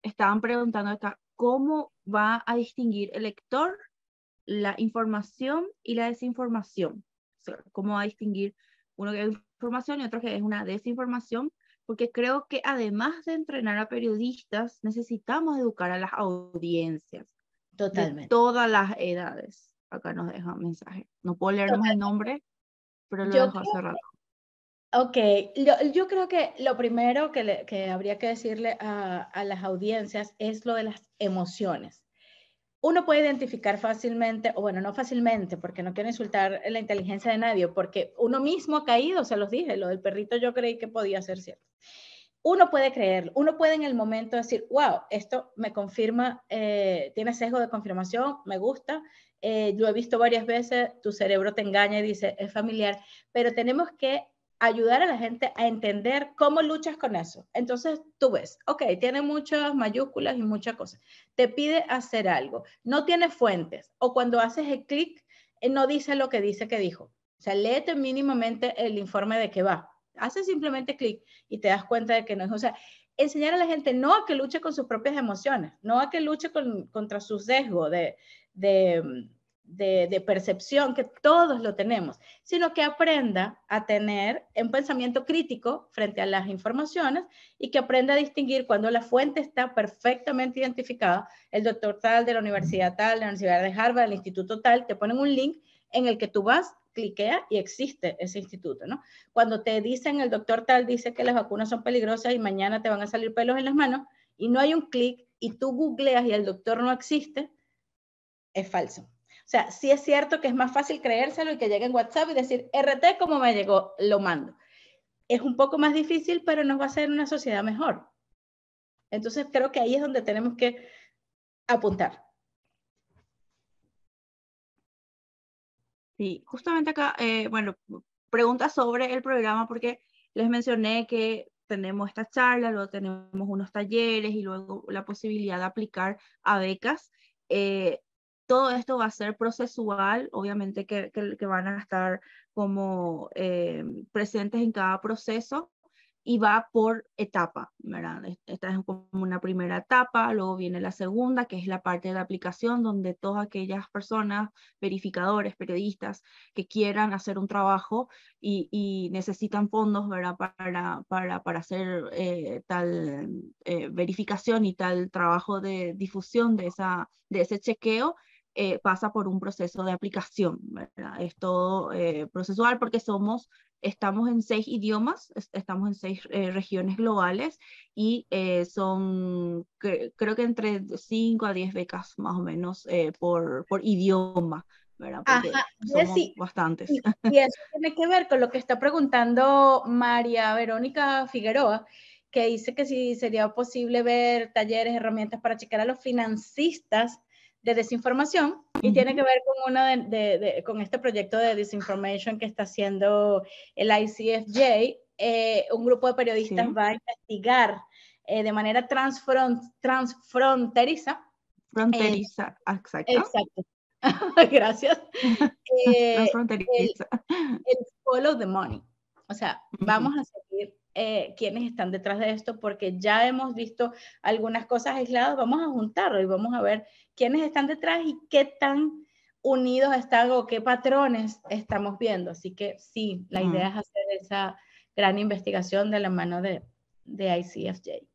estaban preguntando acá cómo va a distinguir el lector la información y la desinformación. cómo va a distinguir uno que es información y otro que es una desinformación porque creo que además de entrenar a periodistas, necesitamos educar a las audiencias. Totalmente. De todas las edades. Acá nos deja un mensaje. No puedo leer el nombre, pero lo yo dejo hace ok, yo, creo que lo primero que, que habría que decirle a, a las audiencias es lo de las emociones uno puede identificar fácilmente, o bueno, no fácilmente, porque no quiero insultar la inteligencia de nadie, porque uno mismo ha caído, se los dije, lo del perrito yo creí que podía ser cierto. Uno puede creer uno puede en el momento decir, wow, esto me confirma, eh, tiene sesgo de confirmación, me gusta, eh, yo he visto varias veces, tu cerebro te engaña y dice, es familiar, pero tenemos que ayudar a la gente a entender cómo luchas con eso. Entonces tú ves, ok, tiene muchas mayúsculas y muchas cosas. Te pide hacer algo. No tiene fuentes. O cuando haces el clic, eh, no dice lo que dice que dijo. O sea, léete mínimamente el informe de que va. Haces simplemente clic y te das cuenta de que no es. O sea, enseñar a la gente no a que luche con sus propias emociones, no a que luche contra su sesgo de mm, de, percepción, que todos lo tenemos, sino que aprenda a tener un pensamiento crítico frente a las informaciones y que aprenda a distinguir cuando la fuente está perfectamente identificada, el doctor tal de la universidad tal, la universidad de Harvard, el instituto tal, te ponen un link en el que tú vas, cliquea y existe ese instituto, ¿no? Cuando te dicen, el doctor tal dice que las vacunas son peligrosas y mañana te van a salir pelos en las manos y no hay un clic y tú googleas y el doctor no existe, es falso o sea, sí es cierto que es más fácil creérselo y que llegue en WhatsApp y decir, RT, como me llegó, lo mando. Es un poco más difícil, pero nos va a hacer una sociedad mejor. Entonces creo que ahí es donde tenemos que apuntar. Sí, justamente acá, eh, bueno, preguntas sobre el programa porque les mencioné que tenemos esta charla, luego tenemos unos talleres y luego la posibilidad de aplicar a becas. Eh, todo esto va a ser procesual, obviamente que, que, van a estar como eh, presentes en cada proceso y va por etapa, ¿verdad? Esta es como una primera etapa, luego viene la segunda, que es la parte de la aplicación, donde todas aquellas personas, verificadores, periodistas, que quieran hacer un trabajo y, necesitan fondos, Para, para, hacer eh, tal eh, verificación y tal trabajo de difusión de, esa, de ese chequeo, eh, pasa por un proceso de aplicación, ¿verdad? Es todo eh, procesual porque somos, estamos en seis idiomas, estamos en seis eh, regiones globales y son, creo que entre 5 a 10 becas más o menos por, por idioma. ¿verdad? sí, bastantes. Y, y eso tiene que ver con lo que está preguntando María Verónica Figueroa, que dice que si sería posible ver talleres, herramientas para checar a los financistas de desinformación y tiene que ver con, uno de, con este proyecto de disinformation que está haciendo el ICFJ. Eh, un grupo de periodistas va a investigar eh, de manera transfront transfronteriza. Fronteriza, exacto. Exacto. Gracias. Eh, transfronteriza. El, follow the money. O sea, vamos a seguir eh, quienes están detrás de esto, porque ya hemos visto algunas cosas aisladas, vamos a juntarlo y vamos a ver quiénes están detrás y qué tan unidos están o qué patrones estamos viendo. Así que sí, la idea es hacer esa gran investigación de la mano de, de ICFJ.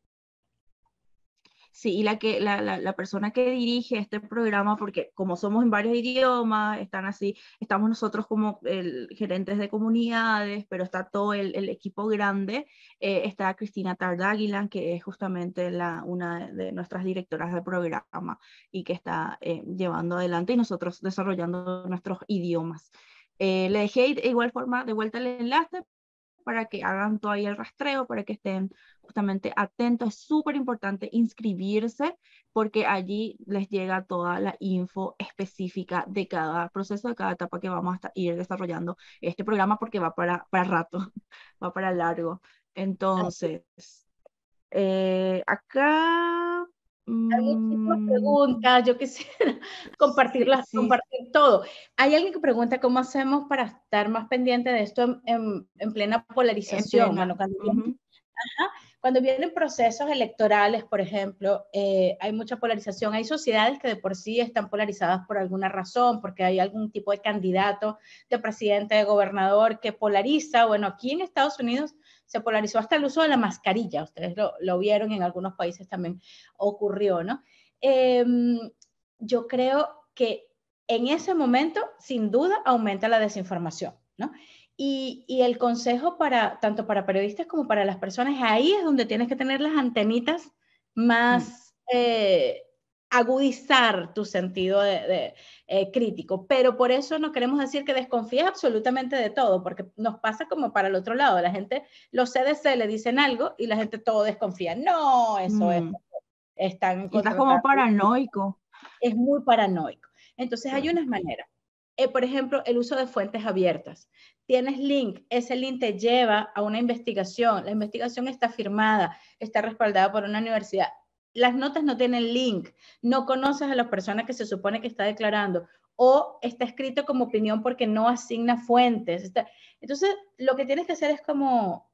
Sí, y la, que, la, la, persona que dirige este programa, porque como somos en varios idiomas, están así, estamos nosotros como el, gerentes de comunidades, pero está todo el, el equipo grande, eh, está Cristina Tardáguila, que es justamente la, una de nuestras directoras del programa y que está eh, llevando adelante y nosotros desarrollando nuestros idiomas. Eh, le dejé de igual forma de vuelta el enlace para que hagan todo ahí el rastreo, para que estén justamente atentos. Es súper importante inscribirse porque allí les llega toda la info específica de cada proceso, de cada etapa que vamos a ir desarrollando este programa porque va para, para rato, va para largo. Entonces, eh, acá hay mm. preguntas, yo quisiera compartirlas, compartir todo. Hay alguien que pregunta cómo hacemos para estar más pendiente de esto en, plena polarización. cuando, vienen procesos electorales, por ejemplo, eh, hay mucha polarización. Hay sociedades que de por sí están polarizadas por alguna razón, porque hay algún tipo de candidato de presidente, de gobernador que polariza. Bueno, aquí en Estados Unidos se polarizó hasta el uso de la mascarilla, ustedes lo, vieron en algunos países también ocurrió, ¿no? Em, yo creo que en ese momento, sin duda, aumenta la desinformación, ¿no? Y, el consejo para, tanto para periodistas como para las personas, ahí es donde tienes que tener las antenitas más... Mm. Eh, agudizar tu sentido de, eh, crítico, pero por eso no queremos decir que desconfíes absolutamente de todo, porque nos pasa como para el otro lado, la gente, los CDC le dicen algo y la gente todo desconfía, no, eso es, mm. están... Estás como paranoico. Es muy paranoico. Entonces hay unas maneras. Eh, por ejemplo, el uso de fuentes abiertas. Tienes link, ese link te lleva a una investigación, la investigación está firmada, está respaldada por una universidad las notas no tienen link, no conoces a las personas que se supone que está declarando o está escrito como opinión porque no asigna fuentes. Entonces, lo que tienes que hacer es como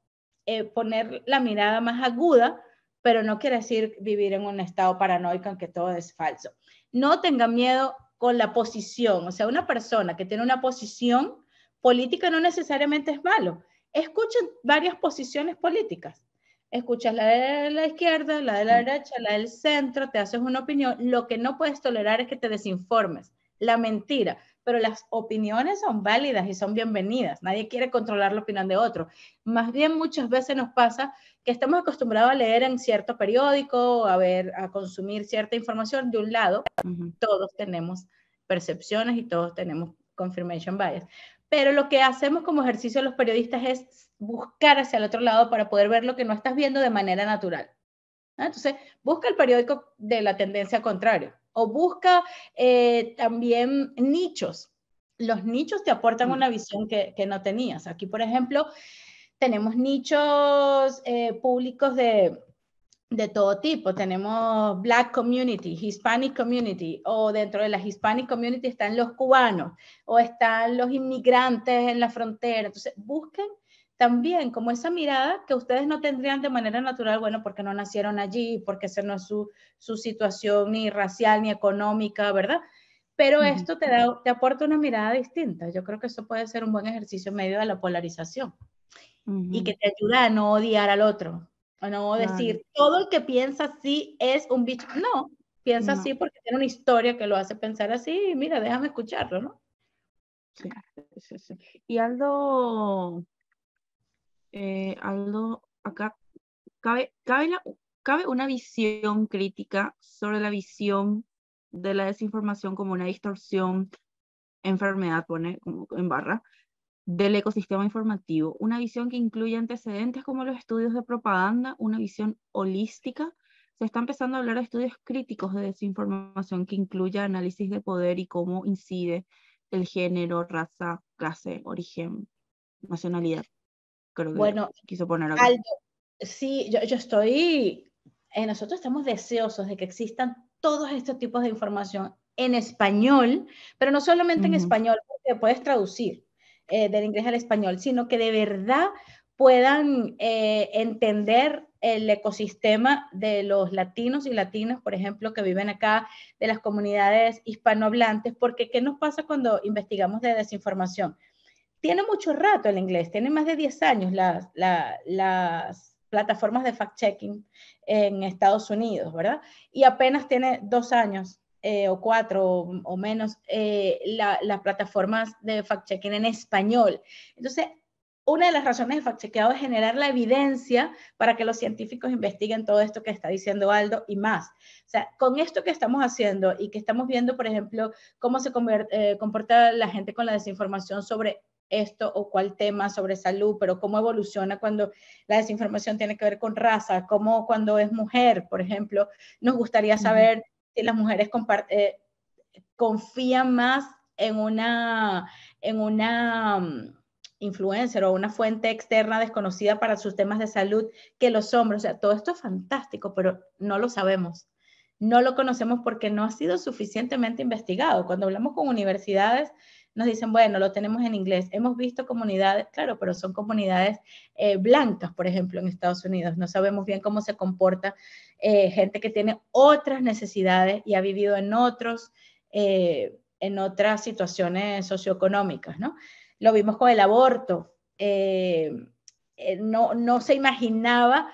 eh, poner la mirada más aguda, pero no quiere decir vivir en un estado paranoico en que todo es falso. No tenga miedo con la posición, o sea, una persona que tiene una posición política no necesariamente es malo. Escuchen varias posiciones políticas escuchas la de la izquierda, la de la derecha, la del centro, te haces una opinión. Lo que no puedes tolerar es que te desinformes, la mentira, pero las opiniones son válidas y son bienvenidas. Nadie quiere controlar la opinión de otro. Más bien muchas veces nos pasa que estamos acostumbrados a leer en cierto periódico, a ver, a consumir cierta información de un lado. Todos tenemos percepciones y todos tenemos confirmation bias. Pero lo que hacemos como ejercicio los periodistas es buscar hacia el otro lado para poder ver lo que no estás viendo de manera natural. Entonces, busca el periódico de la tendencia contraria o busca eh, también nichos. Los nichos te aportan mm. una visión que, no tenías. Aquí, por ejemplo, tenemos nichos eh, públicos de, de todo tipo. Tenemos Black Community, Hispanic Community, o dentro de la Hispanic Community están los cubanos, o están los inmigrantes en la frontera. Entonces, busquen también como esa mirada que ustedes no tendrían de manera natural, bueno, porque no nacieron allí, porque esa no es su, su situación ni racial ni económica, ¿verdad? Pero esto te, da, te aporta una mirada distinta. Yo creo que eso puede ser un buen ejercicio en medio de la polarización y que te ayuda a no odiar al otro, a no decir todo el que piensa así es un bicho. No, piensa así porque tiene una historia que lo hace pensar así. Y mira, déjame escucharlo, ¿no? Sí, sí, sí. Y Aldo eh, Aldo, acá cabe, una visión crítica sobre la visión de la desinformación como una distorsión, enfermedad, pone en barra, del ecosistema informativo. Una visión que incluye antecedentes como los estudios de propaganda, una visión holística. Se está empezando a hablar de estudios críticos de desinformación que incluya análisis de poder y cómo incide el género, raza, clase, origen, nacionalidad bueno, quiso poner sí, yo, estoy, eh, nosotros estamos deseosos de que existan todos estos tipos de información en español, pero no solamente en español, porque puedes traducir eh, del inglés al español, sino que de verdad puedan eh, entender el ecosistema de los latinos y latinas, por ejemplo, que viven acá, de las comunidades hispanohablantes, porque ¿qué nos pasa cuando investigamos de desinformación? tiene mucho rato el inglés, tiene más de 10 años las, las, plataformas de fact-checking en Estados Unidos, ¿verdad? Y apenas tiene dos años eh, o cuatro o, menos eh, las plataformas de fact-checking en español. Entonces, una de las razones de fact-chequeado es generar la evidencia para que los científicos investiguen todo esto que está diciendo Aldo y más. O sea, con esto que estamos haciendo y que estamos viendo, por ejemplo, cómo se eh, comporta la gente con la desinformación sobre esto o cual tema sobre salud, pero cómo evoluciona cuando la desinformación tiene que ver con raza, cómo cuando es mujer, por ejemplo, nos gustaría saber si las mujeres eh, confían más en una, en mm, influencer o una fuente externa desconocida para sus temas de salud que los hombres. O sea, todo esto es fantástico, pero no lo sabemos. No lo conocemos porque no ha sido suficientemente investigado. Cuando hablamos con universidades, nos dicen, bueno, lo tenemos en inglés. Hemos visto comunidades, claro, pero son comunidades eh, blancas, por ejemplo, en Estados Unidos. No sabemos bien cómo se comporta eh, gente que tiene otras necesidades y ha vivido en otros, eh, en otras situaciones socioeconómicas, ¿no? Lo vimos con el aborto. no, no se imaginaba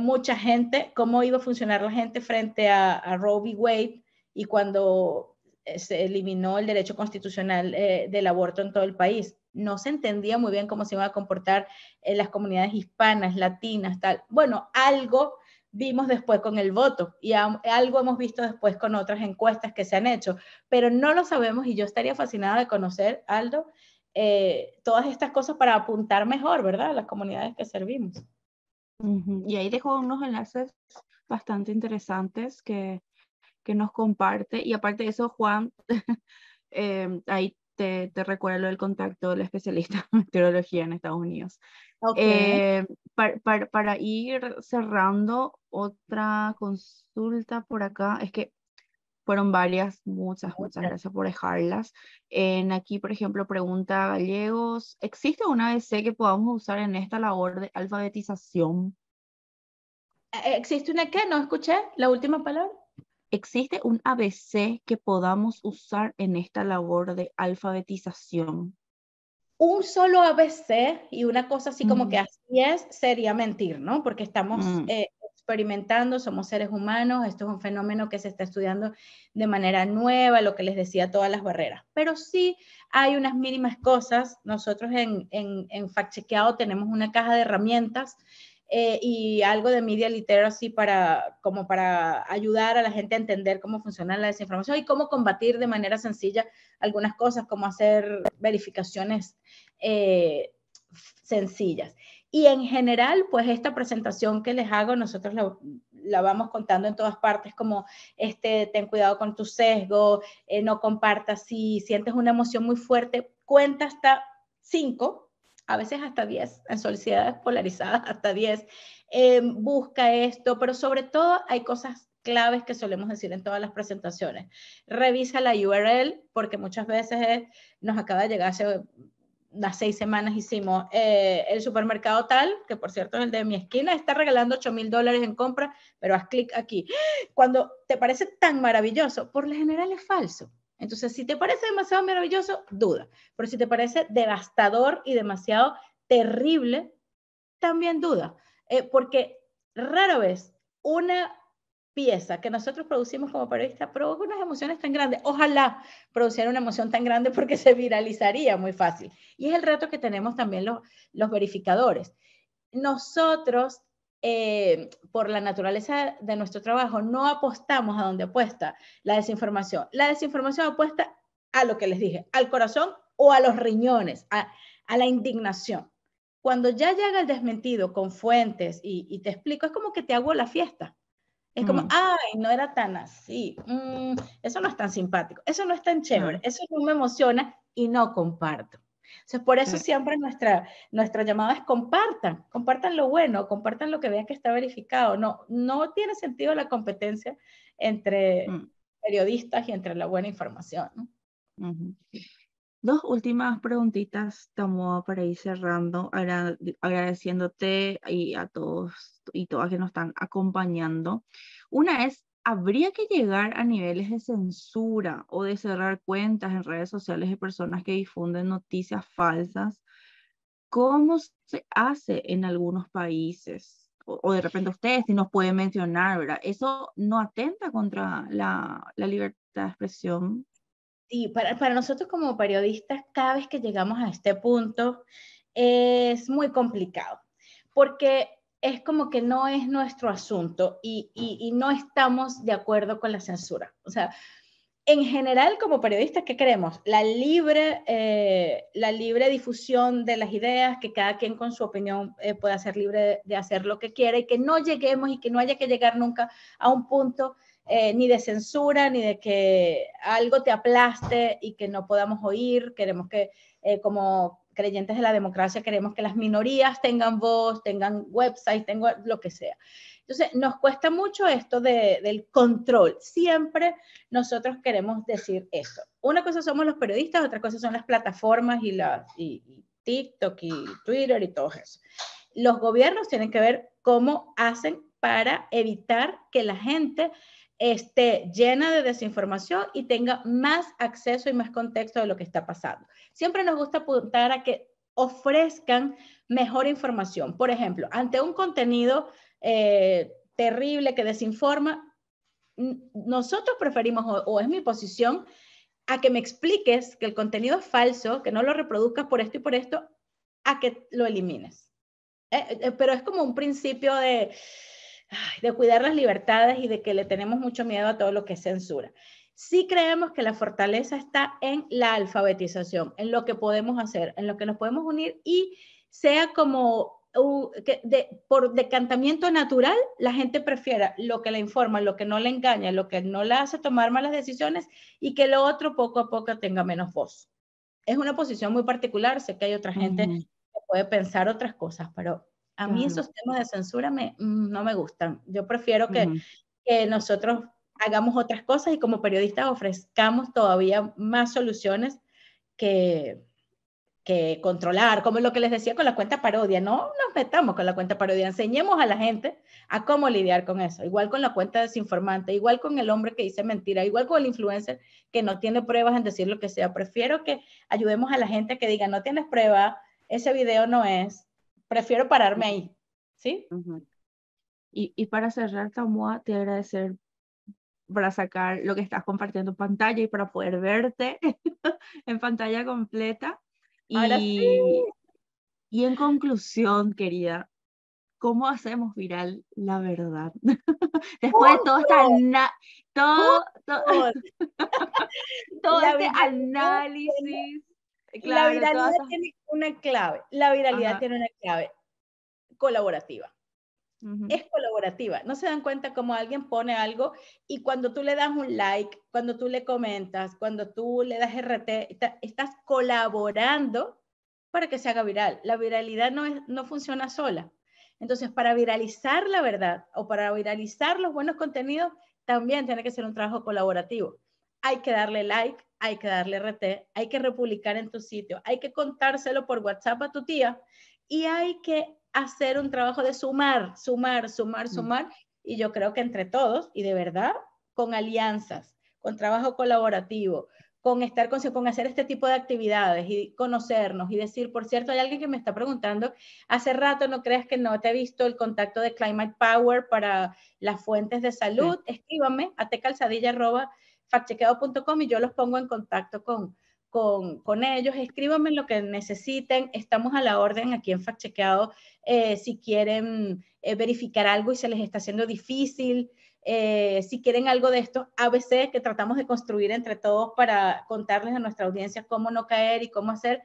mucha gente cómo iba a funcionar la gente frente a, a Roe v. Wade y cuando se eliminó el derecho constitucional eh, del aborto en todo el país. No se entendía muy bien cómo se iban a comportar eh, las comunidades hispanas, latinas, tal. Bueno, algo vimos después con el voto y algo hemos visto después con otras encuestas que se han hecho, pero no lo sabemos y yo estaría fascinada de conocer, Aldo, eh, todas estas cosas para apuntar mejor, ¿verdad?, a las comunidades que servimos. Y ahí dejó unos enlaces bastante interesantes que que nos comparte. Y aparte de eso, Juan, em, ahí te, te, recuerdo el contacto del especialista en meteorología en Estados Unidos. para, eh, para, para, ir cerrando, otra consulta por acá es que fueron varias, muchas, muchas gracias por dejarlas. En aquí, por ejemplo, pregunta Gallegos, ¿existe una ABC que podamos usar en esta labor de alfabetización? Eh, ¿Existe una qué? No escuché la última palabra. ¿Existe un ABC que podamos usar en esta labor de alfabetización? Un solo ABC y una cosa así como que mm. así es sería mentir, ¿no? Porque estamos mm. eh, experimentando, somos seres humanos, esto es un fenómeno que se está estudiando de manera nueva, lo que les decía, todas las barreras. Pero sí hay unas mínimas cosas. Nosotros en, en, en Fact Chequeado tenemos una caja de herramientas eh, y algo de media literacy para, como para ayudar a la gente a entender cómo funciona la desinformación y cómo combatir de manera sencilla algunas cosas, como hacer verificaciones eh, sencillas. Y en general, pues esta presentación que les hago, nosotros la, vamos contando en todas partes, como este, ten cuidado con tu sesgo, eh, no compartas, si sientes una emoción muy fuerte, cuenta hasta cinco a veces hasta 10, en sociedades polarizadas hasta 10, eh, busca esto, pero sobre todo hay cosas claves que solemos decir en todas las presentaciones. Revisa la URL, porque muchas veces eh, nos acaba de llegar hace unas seis semanas hicimos eh, el supermercado tal, que por cierto es el de mi esquina, está regalando 8 mil dólares en compra, pero haz clic aquí. Cuando te parece tan maravilloso, por lo general es falso. Entonces, si te parece demasiado maravilloso, duda. Pero si te parece devastador y demasiado terrible, también duda. Eh, porque rara vez una pieza que nosotros producimos como periodista provoca unas emociones tan grandes. Ojalá produciera una emoción tan grande porque se viralizaría muy fácil. Y es el reto que tenemos también los, los verificadores. Nosotros eh, por la naturaleza de nuestro trabajo, no apostamos a donde apuesta la desinformación. La desinformación apuesta a lo que les dije, al corazón o a los riñones, a, la indignación. Cuando ya llega el desmentido con fuentes y, te explico, es como que te hago la fiesta. Es como, mm. ay, no era tan así, mm, eso no es tan simpático, eso no es tan chévere, eso no me emociona y no comparto. Entonces, por eso mm. siempre nuestra, nuestra llamada es compartan, compartan lo bueno, compartan lo que vean que está verificado. No, no tiene sentido la competencia entre mm. periodistas y entre la buena información. Dos últimas preguntitas, tomo para ir cerrando, agradeciéndote y a todos y todas que nos están acompañando. Una es, habría que llegar a niveles de censura o de cerrar cuentas en redes sociales de personas que difunden noticias falsas, ¿cómo se hace en algunos países? O, de repente ustedes, si nos pueden mencionar, ¿verdad? ¿Eso no atenta contra la, libertad de expresión? Sí, para, para, nosotros como periodistas, cada vez que llegamos a este punto, es muy complicado, porque es como que no es nuestro asunto y, no estamos de acuerdo con la censura. O sea, en general, como periodistas, ¿qué queremos? La libre, eh, la libre difusión de las ideas, que cada quien con su opinión eh, pueda ser libre de, hacer lo que quiera y que no lleguemos y que no haya que llegar nunca a un punto eh, ni de censura, ni de que algo te aplaste y que no podamos oír. Queremos que como creyentes de la democracia queremos que las minorías tengan voz, tengan website, tengan lo que sea. Entonces, nos cuesta mucho esto del control. Siempre nosotros queremos decir eso. Una cosa somos los periodistas, otra cosa son las plataformas y, la, y, y TikTok y Twitter y todo eso. Los gobiernos tienen que ver cómo hacen para evitar que la gente esté llena de desinformación y tenga más acceso y más contexto de lo que está pasando. Siempre nos gusta apuntar a que ofrezcan mejor información. Por ejemplo, ante un contenido eh, terrible que desinforma, nosotros preferimos, o, es mi posición, a que me expliques que el contenido es falso, que no lo reproduzcas por esto y por esto, a que lo elimines. Eh, eh, pero es como un principio de, de cuidar las libertades y de que le tenemos mucho miedo a todo lo que es censura. Sí creemos que la fortaleza está en la alfabetización, en lo que podemos hacer, en lo que nos podemos unir y sea como que por decantamiento natural, la gente prefiera lo que la informa, lo que no la engaña, lo que no la hace tomar malas decisiones y que lo otro poco a poco tenga menos voz. Es una posición muy particular, sé que hay otra gente que puede pensar otras cosas, pero a mí esos temas de censura me, mm, no me gustan. Yo prefiero que, nosotros hagamos otras cosas y como periodistas ofrezcamos todavía más soluciones que, que controlar, como lo que les decía con la cuenta parodia, no nos metamos con la cuenta parodia, enseñemos a la gente a cómo lidiar con eso, igual con la cuenta desinformante, igual con el hombre que dice mentira, igual con el influencer que no tiene pruebas en decir lo que sea, prefiero que ayudemos a la gente que diga, no tienes prueba, ese video no es, prefiero pararme ahí, ¿sí? y, para cerrar, Tamoa, te agradecer para sacar lo que estás compartiendo en pantalla y para poder verte en pantalla completa. y, y en conclusión, querida, ¿cómo hacemos viral la verdad? Después de todo este, este análisis la viralidad tiene una clave. La viralidad tiene una clave colaborativa. Es colaborativa. No se dan cuenta como alguien pone algo y cuando tú le das un like, cuando tú le comentas, cuando tú le das RT, estás colaborando para que se haga viral. La viralidad no, no funciona sola. Entonces, para viralizar la verdad o para viralizar los buenos contenidos, también tiene que ser un trabajo colaborativo. Hay que darle like, hay que darle RT, hay que republicar en tu sitio, hay que contárselo por WhatsApp a tu tía y hay que hacer un trabajo de sumar, sumar, sumar, mm. sumar. Y yo creo que entre todos, y de verdad, con alianzas, con trabajo colaborativo, con estar con, con hacer este tipo de actividades y conocernos y decir, por cierto, hay alguien que me está preguntando, hace rato no creas que no te he visto el contacto de Climate Power para las fuentes de salud, escríbame a tecalzadilla.com factchequeado.com y yo los pongo en contacto con, con, con, ellos. Escríbanme lo que necesiten. Estamos a la orden aquí en Factchequeado eh, si quieren eh, verificar algo y se les está haciendo difícil. Eh, si quieren algo de estos ABC que tratamos de construir entre todos para contarles a nuestra audiencia cómo no caer y cómo hacer,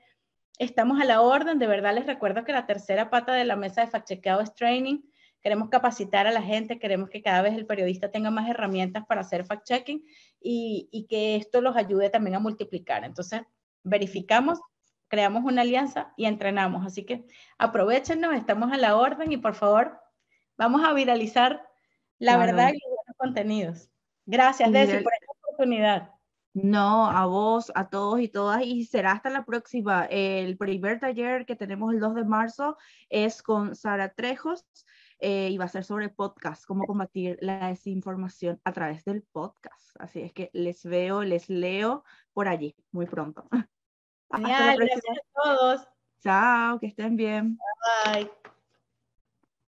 estamos a la orden. De verdad les recuerdo que la tercera pata de la mesa de Chequeado es training queremos capacitar a la gente, queremos que cada vez el periodista tenga más herramientas para hacer fact-checking y, y que esto los ayude también a multiplicar. Entonces, verificamos, creamos una alianza y entrenamos. Así que aprovechenos, estamos a la orden y por favor, vamos a viralizar la verdad y los buenos contenidos. Gracias, Desi, por esta oportunidad. No, a vos, a todos y todas, y será hasta la próxima. El primer taller que tenemos el 2 de marzo es con Sara Trejos. Eh, y va a ser sobre podcast, cómo combatir la desinformación a través del podcast. Así es que les veo, les leo por allí muy pronto. gracias a todos. Chao, que estén bien. bye.